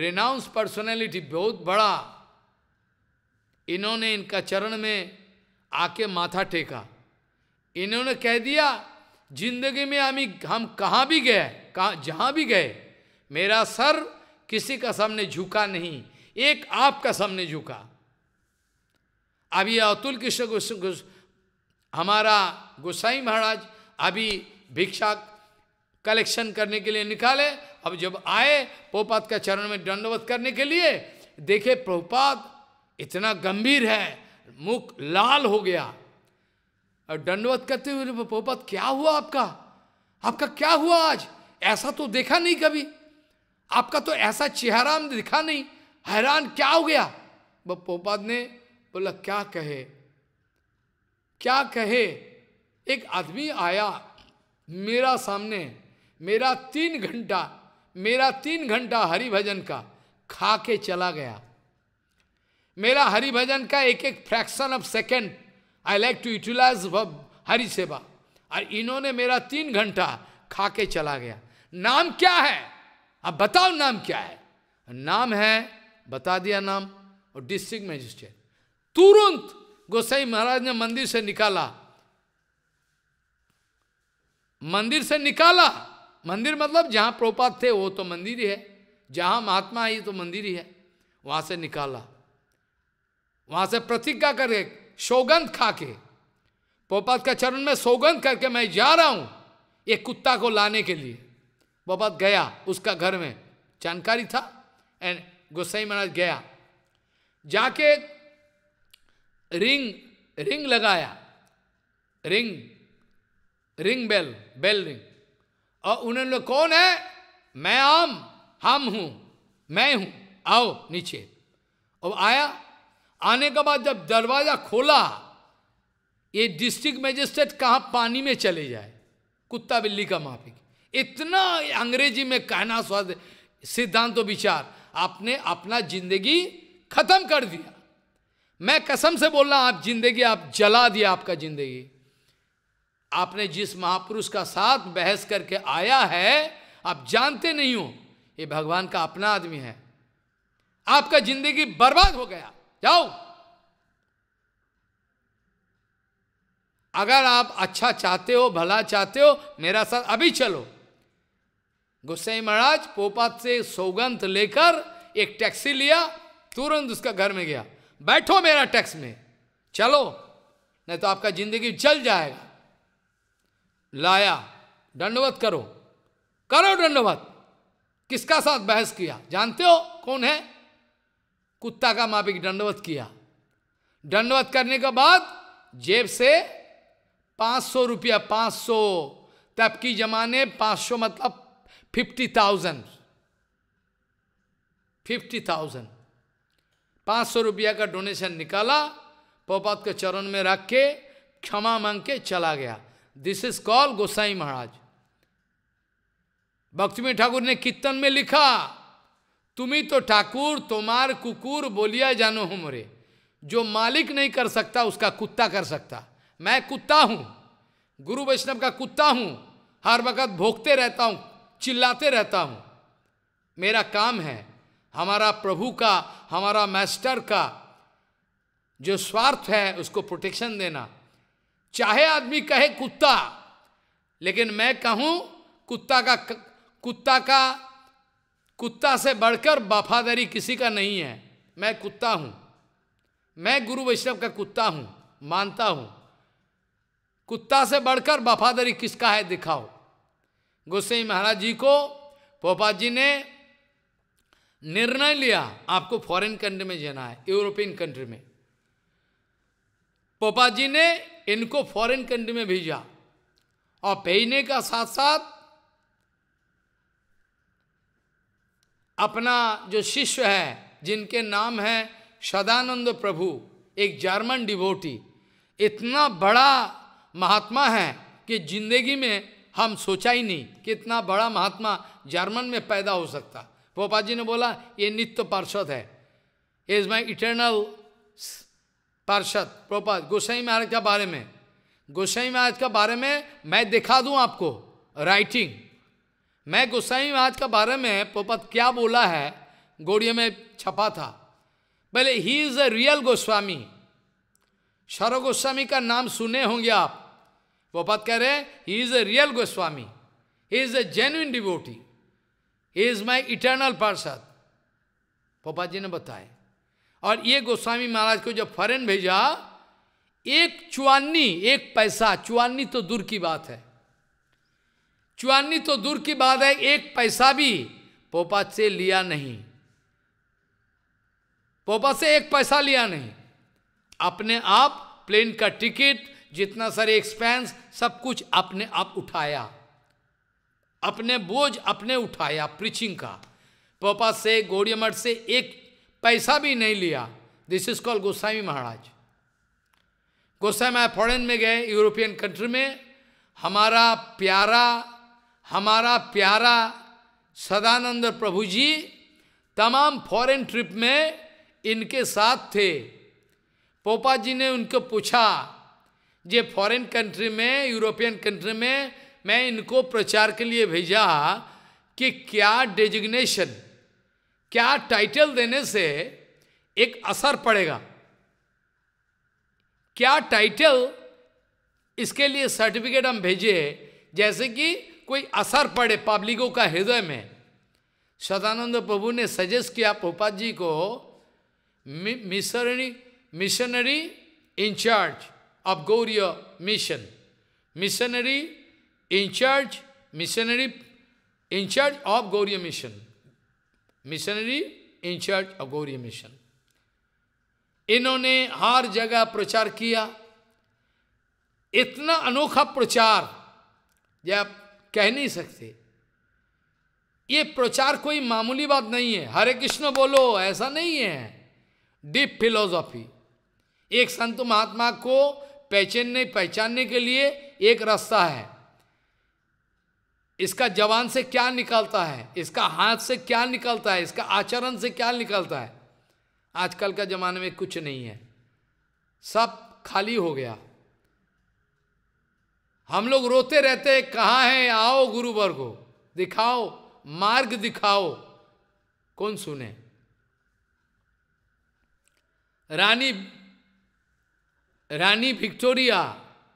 रेनाउंस पर्सनैलिटी बहुत बड़ा इन्होंने इनका चरण में आके माथा टेका इन्होंने कह दिया जिंदगी में हम हम कहाँ भी गए कहाँ जहाँ भी गए मेरा सर किसी का सामने झुका नहीं एक आपका सामने झुका अभी अतुल कृष्ण गुस, हमारा गोसाई महाराज अभी भिक्षा कलेक्शन करने के लिए निकाले अब जब आए पोपात का चरण में दंडवत करने के लिए देखे पोपात इतना गंभीर है मुख लाल हो गया और दंडवत करते हुए पोपत क्या हुआ आपका आपका क्या हुआ आज ऐसा तो देखा नहीं कभी आपका तो ऐसा चेहरा हम दिखा नहीं हैरान क्या हो गया वह पोपाद ने बोला क्या कहे क्या कहे एक आदमी आया मेरा सामने मेरा तीन घंटा मेरा तीन घंटा हरि भजन का खा के चला गया मेरा हरि भजन का एक एक fraction of second I like to utilize Hari seva और इन्होंने मेरा तीन घंटा खा के चला गया नाम क्या है अब बताओ नाम क्या है नाम है बता दिया नाम और डिस्ट्रिक्ट मजिस्ट्रेट तुरंत गोसाई महाराज ने मंदिर से निकाला मंदिर से निकाला मंदिर मतलब जहां प्रोपात थे वो तो मंदिर ही है जहां महात्मा आई तो मंदिर ही है वहां से निकाला वहां से प्रतिज्ञा करे सौगंध खा के पोपात का चरण में सौगंध करके मैं जा रहा हूं एक कुत्ता को लाने के लिए पोपात गया उसका घर में जानकारी था एंड गोसाई महाराज गया जाके रिंग रिंग लगाया ring ring bell bell ring और उन्होंने कौन है मैं आम हम हूं मैं हूं आओ नीचे अब आया आने के बाद जब दरवाजा खोला ये डिस्ट्रिक्ट मजिस्ट्रेट कहाँ पानी में चले जाए कुत्ता बिल्ली का माफिक इतना अंग्रेजी में कहना स्वाद सिद्धांत तो विचार आपने अपना जिंदगी खत्म कर दिया मैं कसम से बोल रहा आप जिंदगी आप जला दिया आपका जिंदगी आपने जिस महापुरुष का साथ बहस करके आया है आप जानते नहीं हो ये भगवान का अपना आदमी है आपका जिंदगी बर्बाद हो गया जाओ अगर आप अच्छा चाहते हो भला चाहते हो मेरा साथ अभी चलो गुस्साई महाराज पोपात से सौगंध लेकर एक टैक्सी लिया तुरंत उसका घर में गया बैठो मेरा टैक्स में चलो नहीं तो आपका जिंदगी जल जाएगा लाया दंडवत करो करो दंडवत किसका साथ बहस किया जानते हो कौन है कुत्ता का मापिक दंडवत किया दंडवत करने के बाद जेब से 500 सौ रुपया पाँच सौ तब की जमाने पांच सौ मतलब फिफ्टी थाउजेंड फिफ्टी थाउजेंड पांच सौ रुपया का डोनेशन निकाला पोपात के चरण में रख के क्षमा मांग के चला गया this is call Gosai Maharaj भक्ति में ठाकुर ने कीर्तन में लिखा तुम्ही तो ठाकुर तुमार कुकुर बोलिया जानो हो मोरे जो मालिक नहीं कर सकता उसका कुत्ता कर सकता मैं कुत्ता हूँ गुरु वैष्णव का कुत्ता हूँ हर वक्त भोगते रहता हूँ चिल्लाते रहता हूँ मेरा काम है हमारा प्रभु का हमारा मास्टर का जो स्वार्थ है उसको प्रोटेक्शन देना चाहे आदमी कहे कुत्ता लेकिन मैं कहूँ कुत्ता का कुत्ता का कुत्ता से बढ़कर वफादारी किसी का नहीं है मैं कुत्ता हूँ मैं गुरु वैष्णव का कुत्ता हूँ मानता हूँ कुत्ता से बढ़कर वफादारी किसका है दिखाओ गोसाई महाराज जी को पोपा जी ने निर्णय लिया आपको फॉरेन कंट्री में जाना है यूरोपियन कंट्री में पोपा जी ने इनको फॉरेन कंट्री में भेजा और भेजने का साथ साथ अपना जो शिष्य है जिनके नाम है सदानंद प्रभु एक जर्मन डिवोटी इतना बड़ा महात्मा है कि जिंदगी में हम सोचा ही नहीं कि इतना बड़ा महात्मा जर्मन में पैदा हो सकता पोपा जी ने बोला ये नित्य पार्षद है इज माई इटर्नल पार्षद प्रोपा गोसाई महाराज के बारे में गोसाई महाराज के बारे में मैं दिखा दूं आपको राइटिंग मैं गोसाई महाराज का बारे में पोपत क्या बोला है गोड़िया में छपा था भले ही इज अ रियल गोस्वामी शरो गोस्वामी का नाम सुने होंगे आप पोपत कह रहे he is a real Goswami he is a genuine devotee he is my eternal पार्षद पोपा जी ने बताए और ये गोस्वामी महाराज को जब फॉरन भेजा एक चुवानी एक पैसा चुवानी तो दूर की बात है चुआनी तो दूर की बात है एक पैसा भी पोपा से लिया नहीं पोपा से एक पैसा लिया नहीं अपने आप प्लेन का टिकट जितना सारे एक्सपेंस सब कुछ अपने आप उठाया अपने बोझ अपने उठाया प्रीचिंग का पोपा से गोड़ियामठ से एक पैसा भी नहीं लिया this is call Goswami Maharaj Goswami foreign में गए यूरोपियन कंट्री में हमारा प्यारा हमारा प्यारा सदानंद प्रभु जी तमाम फॉरेन ट्रिप में इनके साथ थे पोपा जी ने उनको पूछा जे फॉरेन कंट्री में यूरोपियन कंट्री में मैं इनको प्रचार के लिए भेजा कि क्या डेजिग्नेशन क्या टाइटल देने से एक असर पड़ेगा क्या टाइटल इसके लिए सर्टिफिकेट हम भेजे जैसे कि कोई असर पड़े पब्लिकों का हृदय में सदानंद प्रभु ने सजेस्ट किया पोपात जी को missionary missionary incharge of Gauri mission missionary incharge missionary incharge of Gauri mission missionary incharge of Gauri mission इन्होंने हर जगह प्रचार किया इतना अनोखा प्रचार जब कह नहीं सकते ये प्रचार कोई मामूली बात नहीं है हरे कृष्ण बोलो ऐसा नहीं है डीप फिलोसॉफी एक संत महात्मा को पहचानने पहचानने के लिए एक रास्ता है इसका जवान से क्या निकलता है इसका हाथ से क्या निकलता है इसका आचरण से क्या निकलता है आजकल का जमाने में कुछ नहीं है सब खाली हो गया हम लोग रोते रहते कहाँ हैं आओ गुरुवर को दिखाओ मार्ग दिखाओ कौन सुने रानी रानी विक्टोरिया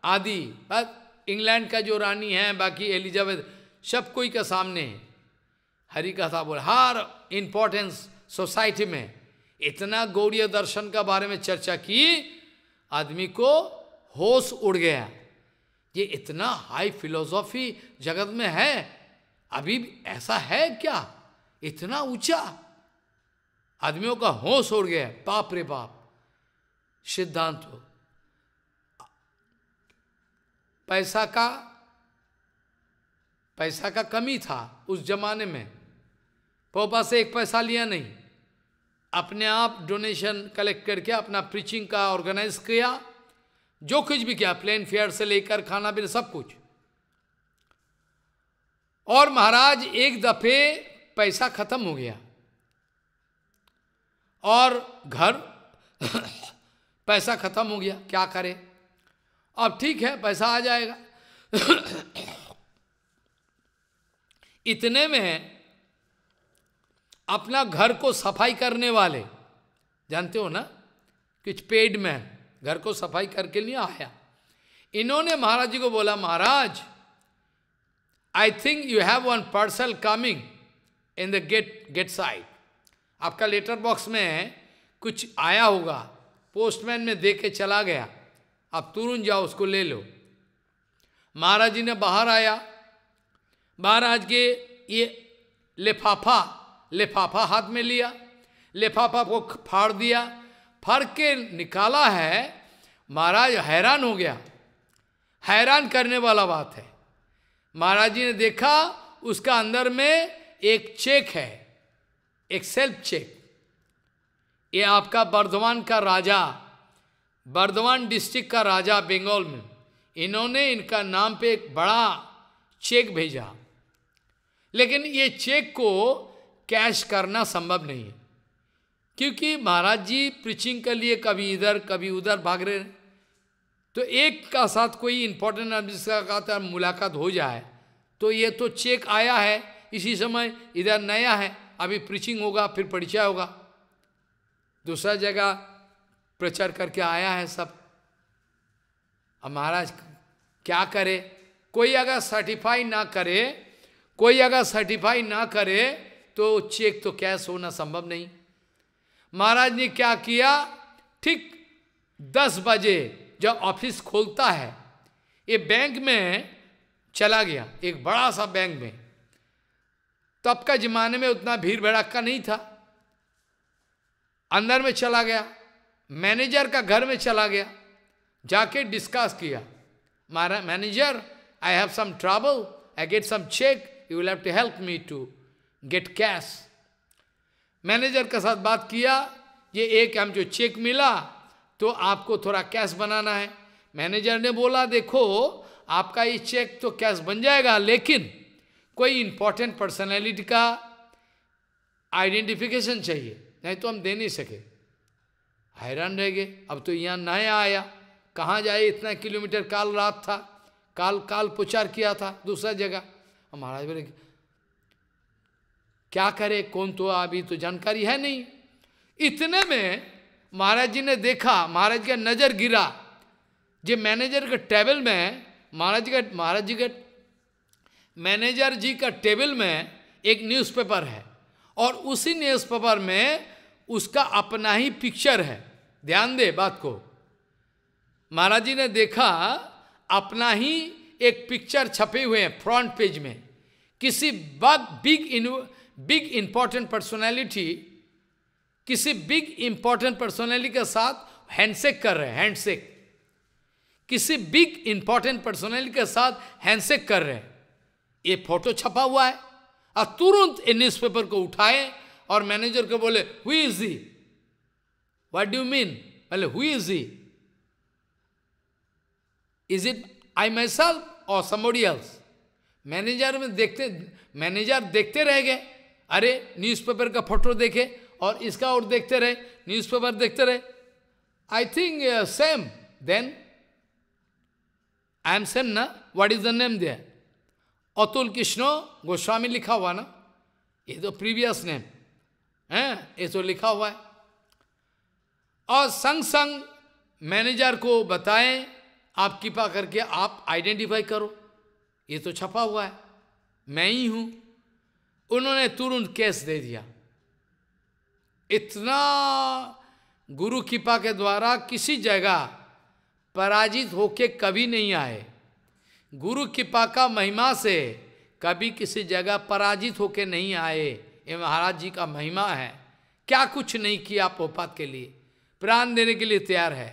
आदि बस इंग्लैंड का जो रानी है बाकी एलिजाबेथ सब कोई का सामने हरि कथा बोल हर इंपॉर्टेंस सोसाइटी में इतना गौड़ीय दर्शन का बारे में चर्चा की आदमी को होश उड़ गया ये इतना हाई फिलोसॉफी जगत में है अभी ऐसा है क्या इतना ऊंचा आदमियों का होश उड़ गया पाप रे पाप सिद्धांत हो पैसा का पैसा का कमी था उस जमाने में पोपा से एक पैसा लिया नहीं अपने आप डोनेशन कलेक्ट करके अपना प्रीचिंग का ऑर्गेनाइज किया जो कुछ भी किया प्लेन फेयर से लेकर खाना पीना सब कुछ और महाराज एक दफे पैसा खत्म हो गया और घर पैसा खत्म हो गया क्या करे अब ठीक है पैसा आ जाएगा इतने में है अपना घर को सफाई करने वाले जानते हो ना कुछ पेड मैन घर को सफाई करके लिए आया इन्होंने महाराज जी को बोला Maharaj I think you have one parcel coming in the gate gate side आपका लेटर बॉक्स में कुछ आया होगा पोस्टमैन में दे के चला गया आप तुरंत जाओ उसको ले लो महाराज जी ने बाहर आया महाराज के ये लिफाफा लिफाफा हाथ में लिया लिफाफा को फाड़ दिया फर के निकाला है महाराज हैरान हो गया हैरान करने वाला बात है महाराज जी ने देखा उसका अंदर में एक चेक है एक सेल्फ चेक ये आपका बर्धमान का राजा बर्धमान डिस्ट्रिक्ट का राजा बंगाल में इन्होंने इनका नाम पे एक बड़ा चेक भेजा लेकिन ये चेक को कैश करना संभव नहीं है क्योंकि महाराज जी प्रीचिंग के लिए कभी इधर कभी उधर भाग रहे तो एक का साथ कोई इंपॉर्टेंट आदमी का मुलाकात हो जाए तो ये तो चेक आया है इसी समय इधर नया है अभी प्रीचिंग होगा फिर परिचय होगा दूसरा जगह प्रचार करके आया है सब अब महाराज क्या करे कोई अगर सर्टिफाई ना करे कोई अगर सर्टिफाई ना करे तो चेक तो कैश होना संभव नहीं महाराज ने क्या किया ठीक दस बजे जब ऑफिस खोलता है ये बैंक में चला गया एक बड़ा सा बैंक में तब का जमाने में उतना भीड़ भड़क्का नहीं था अंदर में चला गया मैनेजर का घर में चला गया जाके डिस्कस किया मारा manager I have some trouble I get some cheque you will have to help me to get cash manager के साथ बात किया ये एक हम जो चेक मिला तो आपको थोड़ा कैश बनाना है मैनेजर ने बोला देखो आपका ये चेक तो कैश बन जाएगा लेकिन कोई इंपॉर्टेंट पर्सनैलिटी का आइडेंटिफिकेशन चाहिए नहीं तो हम दे नहीं सके हैरान रह गए अब तो यहाँ नया आया कहाँ जाए इतना किलोमीटर काल रात था काल काल प्रचार किया था दूसरा जगह महाराज बोले क्या करे कौन तो अभी तो जानकारी है नहीं इतने में महाराज जी ने देखा महाराज का नज़र गिरा जे मैनेजर के टेबल में महाराज का महाराज जी का मैनेजर जी का टेबल में एक न्यूज़पेपर है और उसी न्यूज़पेपर में उसका अपना ही पिक्चर है ध्यान दे बात को महाराज जी ने देखा अपना ही एक पिक्चर छपे हुए हैं फ्रंट पेज में किसी बिग बिग इंपॉर्टेंट पर्सनैलिटी किसी बिग इंपॉर्टेंट पर्सनैलिटी के साथ हैंडशेक कर रहे हैं हैंडशेक किसी बिग इंपॉर्टेंट पर्सनैलिटी के साथ हैंडशेक कर रहे हैं ये फोटो छपा हुआ है और तुरंत न्यूज पेपर को उठाए और मैनेजर को बोले who is he what do mean बोले who is he is it I myself और समोडियल्स मैनेजर में देखते मैनेजर देखते रह गए अरे न्यूज़पेपर का फोटो देखे और इसका और देखते रहे न्यूज़पेपर देखते रहे I think same then I am same ना what is the name they Atul Krishna Goswami लिखा हुआ ना ये तो प्रीवियस नेम है ये तो लिखा हुआ है और संग संग मैनेजर को बताएं आप कृपा करके आप आइडेंटिफाई करो ये तो छपा हुआ है मैं ही हूँ उन्होंने तुरंत केस दे दिया इतना गुरु कृपा के द्वारा किसी जगह पराजित होके कभी नहीं आए गुरु कृपा का महिमा से कभी किसी जगह पराजित होके नहीं आए ये महाराज जी का महिमा है क्या कुछ नहीं किया पोपात के लिए प्राण देने के लिए तैयार है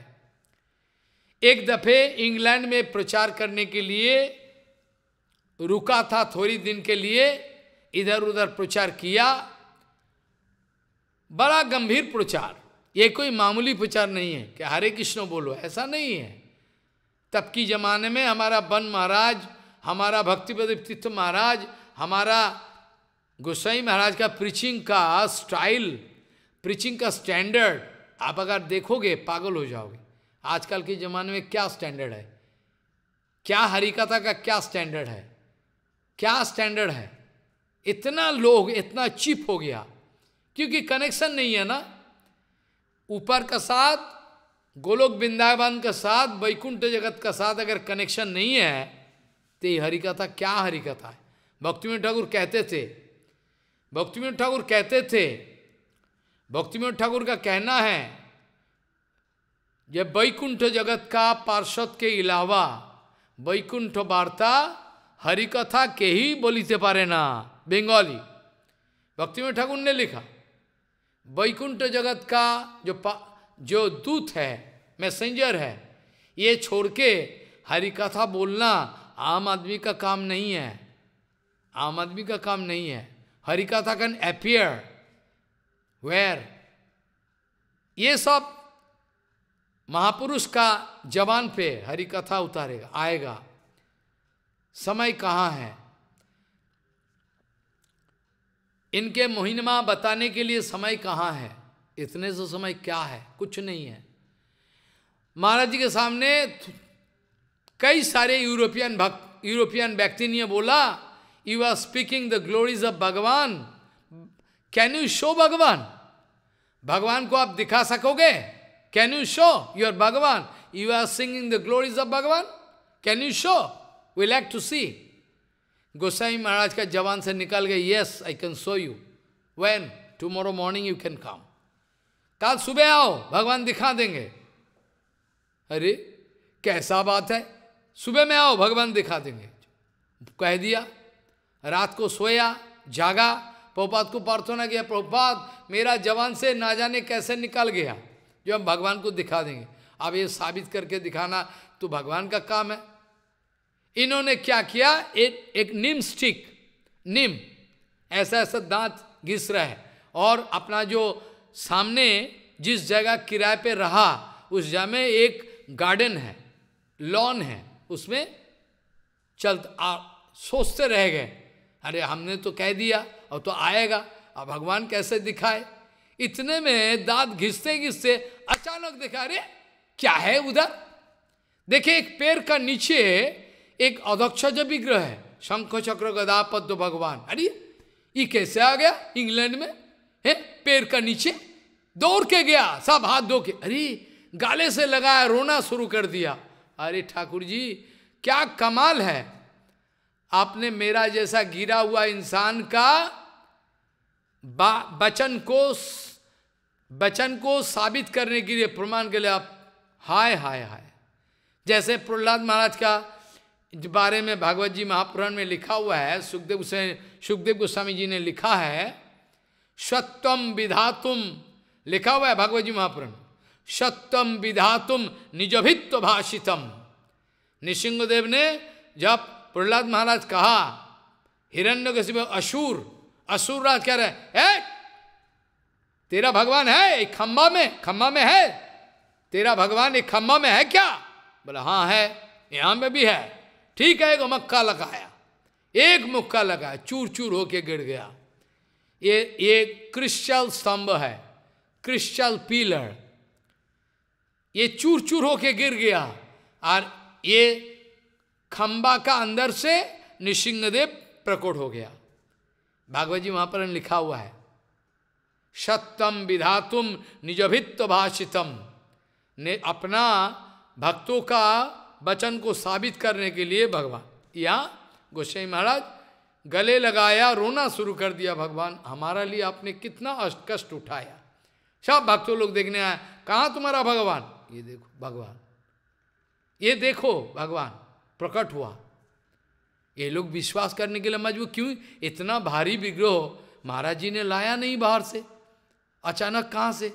एक दफे इंग्लैंड में प्रचार करने के लिए रुका था थोड़ी दिन के लिए इधर उधर प्रचार किया बड़ा गंभीर प्रचार ये कोई मामूली प्रचार नहीं है कि हरे कृष्ण बोलो ऐसा नहीं है तब की जमाने में हमारा बन महाराज हमारा भक्ति प्रदीप तीर्थ महाराज हमारा गोसाई महाराज का प्रीचिंग का स्टाइल प्रीचिंग का स्टैंडर्ड आप अगर देखोगे पागल हो जाओगे आजकल के ज़माने में क्या स्टैंडर्ड है क्या हरिकथा का क्या स्टैंडर्ड है क्या स्टैंडर्ड है इतना लोग इतना चिप हो गया क्योंकि कनेक्शन नहीं है ना ऊपर का साथ गोलोक वृंदावन का साथ वैकुंठ जगत का साथ अगर कनेक्शन नहीं है तो ये हरिकथा क्या हरिकथा है भक्तिमय ठाकुर कहते थे भक्तिमय ठाकुर कहते थे भक्तिमय ठाकुर का कहना है यह वैकुंठ जगत का पार्षद के अलावा वैकुंठ वार्ता हरिकथा के ही बोलते पारे ना बेंगाली भक्ति में ठाकुर ने लिखा वैकुंठ जगत का जो जो दूत है मैसेंजर है ये छोड़ के हरिकथा बोलना आम आदमी का काम नहीं है आम आदमी का काम नहीं है हरिकथा कैन एपियर वेयर ये सब महापुरुष का जवान पे हरिकथा उतारेगा आएगा समय कहाँ है इनके मोहिनमा बताने के लिए समय कहाँ है इतने से समय क्या है कुछ नहीं है महाराज जी के सामने कई सारे यूरोपियन भक्त यूरोपियन व्यक्ति ने बोला you are speaking the glories of Bhagwan can you show Bhagwan Bhagwan को आप दिखा सकोगे can you show your Bhagwan you are singing the glories of Bhagwan can you show we like to see Gosai Maharaj का जवान से nikal गए yes I can show you When? Tomorrow morning you can come कल सुबह आओ भगवान दिखा देंगे अरे कैसा बात है सुबह में आओ भगवान दिखा देंगे कह दिया रात को सोया जागा प्रभुपाद को प्रार्थना किया प्रभुपाद मेरा जवान से ना जाने कैसे निकल गया जो हम भगवान को दिखा देंगे अब ये साबित करके दिखाना तो भगवान का काम है इन्होंने क्या किया एक एक निम स्टिक निम ऐसा ऐसा दांत घिस रहा है और अपना जो सामने जिस जगह किराए पे रहा उस जगह में एक गार्डन है लॉन है उसमें चल आप सोचते रह गए अरे हमने तो कह दिया और तो आएगा अब भगवान कैसे दिखाए इतने में दांत घिसते घिसते अचानक देखा अरे क्या है उधर देखिए एक पेड़ का नीचे एक जो विग्रह है शंख चक्र गदा पद्म भगवान अरे ये कैसे आ गया इंग्लैंड में है पेड़ का नीचे दौड़ के गया सब हाथ धो के अरे गाले से लगाया रोना शुरू कर दिया अरे ठाकुर जी क्या कमाल है आपने मेरा जैसा गिरा हुआ इंसान का वचन को वचन को साबित करने के लिए प्रमाण के लिए आप हाय हाय हाय जैसे प्रहलाद महाराज का बारे में भागवत जी महापुराण में लिखा हुआ है सुखदेव से सुखदेव गोस्वामी जी ने लिखा है सत्वम विधातुम लिखा हुआ है भागवत जी महापुराण सत्वम विधातुम निजभित्व भाषितम नृसिंहदेव ने जब प्रहलाद महाराज कहा हिरण्य के असुर असुर राज कह रहे है तेरा भगवान है एक खम्बा में खम्बा में है तेरा भगवान एक खम्बा में है क्या बोला हाँ है यहां में भी है ठीक है एक मक्का लगाया एक मुक्का लगाया चूर चूर होके गिर गया ये ये क्रिश्चल स्तंभ है क्रिश्चल पीलर ये चूर चूर होके गिर गया और ये खंबा का अंदर से निशिंगदेव प्रकट हो गया भागवत जी वहां पर लिखा हुआ है सत्यम विधातुम निजभित्व भाषितम ने अपना भक्तों का वचन को साबित करने के लिए भगवान या गोसाई महाराज गले लगाया रोना शुरू कर दिया भगवान हमारा लिए आपने कितना कष्ट उठाया सब भक्तों लोग देखने आए कहाँ तुम्हारा भगवान ये देखो भगवान ये देखो भगवान प्रकट हुआ ये लोग विश्वास करने के लिए मजबूत क्यों इतना भारी विग्रह महाराज जी ने लाया नहीं बाहर से अचानक कहाँ से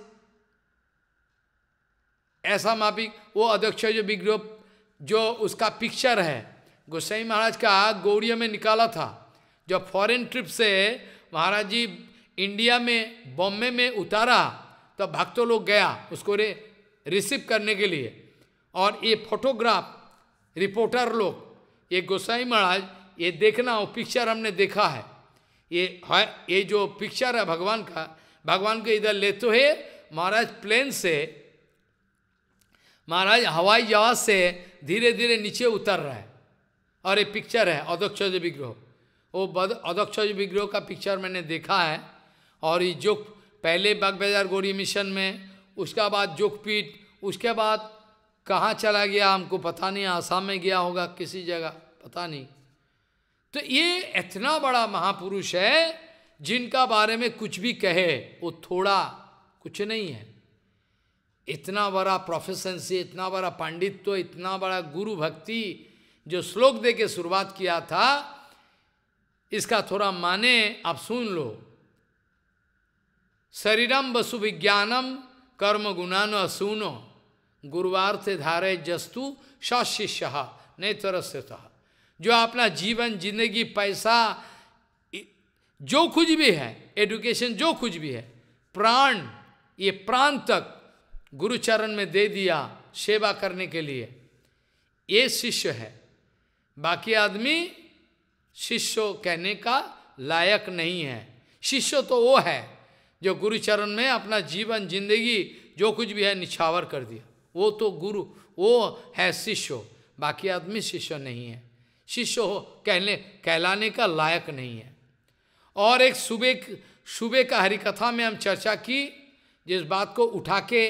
ऐसा माफिक वो अध्यक्ष जो विग्रह जो उसका पिक्चर है गोसाई महाराज का गौड़िया में निकाला था जो फॉरेन ट्रिप से महाराज जी इंडिया में बॉम्बे में उतारा तो भक्तों लोग गया उसको रे रिसीव करने के लिए और ये फोटोग्राफ रिपोर्टर लोग ये गोसाई महाराज ये देखना वो पिक्चर हमने देखा है ये है ये जो पिक्चर है भगवान का भगवान को इधर लेते हुए महाराज प्लेन से महाराज हवाई जहाज से धीरे धीरे नीचे उतर रहा है और ये पिक्चर है अध्यक्षज विग्रह वो अध्यक्षज विग्रह का पिक्चर मैंने देखा है और ये जो पहले बाग बाजार गोरी मिशन में उसका बाद जोकपीठ उसके बाद कहाँ चला गया हमको पता नहीं आसाम में गया होगा किसी जगह पता नहीं तो ये इतना बड़ा महापुरुष है जिनका बारे में कुछ भी कहे वो थोड़ा कुछ नहीं है इतना बड़ा प्रोफेशनसी इतना बड़ा पांडित्य तो, इतना बड़ा गुरु भक्ति जो श्लोक दे के शुरुआत किया था इसका थोड़ा माने आप सुन लो शरीरम वसु विज्ञानम कर्म गुणान असूनो गुरुवार से धारे जस्तु सशिष्य नहीं तरस्यत तो जो अपना जीवन जिंदगी पैसा जो कुछ भी है एडुकेशन जो कुछ भी है प्राण ये प्राण तक गुरुचरण में दे दिया सेवा करने के लिए ये शिष्य है बाकी आदमी शिष्य कहने का लायक नहीं है शिष्य तो वो है जो गुरुचरण में अपना जीवन जिंदगी जो कुछ भी है निछावर कर दिया वो तो गुरु वो है शिष्य बाकी आदमी शिष्य नहीं है शिष्य हो कहने कहलाने का लायक नहीं है और एक सुबह सुबह का हरिकथा में हम चर्चा की जिस बात को उठा के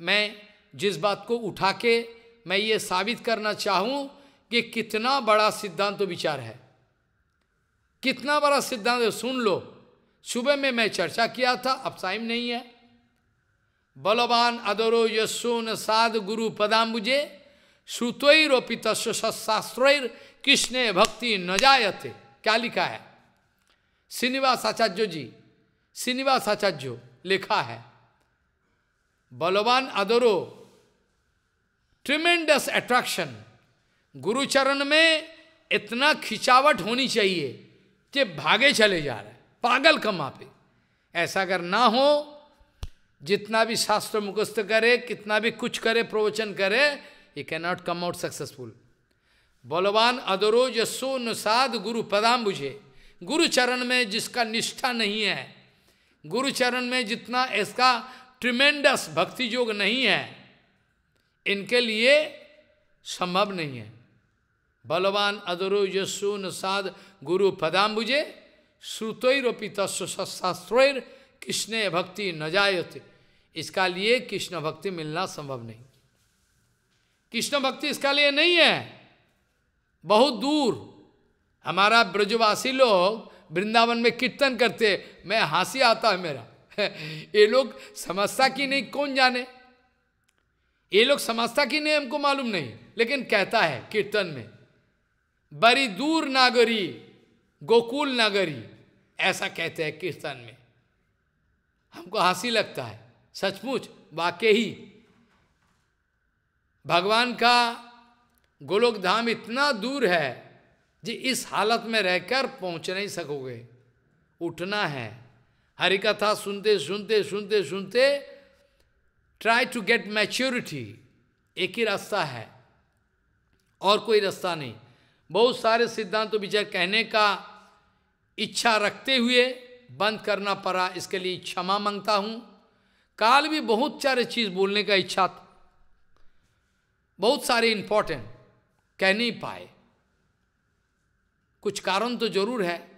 मैं जिस बात को उठा के मैं ये साबित करना चाहूँ कि कितना बड़ा सिद्धांत तो विचार है कितना बड़ा सिद्धांत तो सुन लो सुबह में मैं चर्चा किया था अब टाइम नहीं है बलवान अदरो यशुन साध गुरु पदाम्बुजे श्रुतरोपित शास्त्र कृष्ण भक्ति न जायते क्या लिखा है श्रीनिवास आचार्य जी श्रीनिवास आचार्य लिखा है बलवान अदरो ट्रिमेंडस अट्रैक्शन गुरुचरण में इतना खिंचावट होनी चाहिए कि भागे चले जा रहे पागल कमा पे ऐसा अगर ना हो जितना भी शास्त्र मुखस्त करे कितना भी कुछ करे प्रवचन करे ये नॉट कम आउट सक्सेसफुल बलवान अदरो जो यशो अनुसाद गुरु पदाम बुझे गुरुचरण में जिसका निष्ठा नहीं है गुरुचरण में जितना इसका ट्रिमेंडस भक्ति योग नहीं है इनके लिए संभव नहीं है बलवान अधरु यशु नसाद गुरु पदाम्बुजे श्रुतोरोपी तस्व शास्त्रोर कृष्ण भक्ति न जायते इसका लिए कृष्ण भक्ति मिलना संभव नहीं कृष्ण भक्ति इसका लिए नहीं है बहुत दूर हमारा ब्रजवासी लोग वृंदावन में कीर्तन करते मैं हंसी आता है मेरा ये लोग समझता कि नहीं कौन जाने ये लोग समझता कि नहीं हमको मालूम नहीं लेकिन कहता है कीर्तन में बड़ी दूर नागरी गोकुल नागरी ऐसा कहते हैं कीर्तन में हमको हंसी लगता है सचमुच वाकई ही भगवान का गोलोक धाम इतना दूर है जी इस हालत में रहकर पहुंच नहीं सकोगे उठना है हरिकथा सुनते सुनते सुनते सुनते ट्राई टू गेट मैच्योरिटी एक ही रास्ता है और कोई रास्ता नहीं बहुत सारे सिद्धांत तो विचार कहने का इच्छा रखते हुए बंद करना पड़ा इसके लिए क्षमा मांगता हूँ काल भी बहुत सारे चीज़ बोलने का इच्छा था बहुत सारे इम्पोर्टेंट कह नहीं पाए कुछ कारण तो जरूर है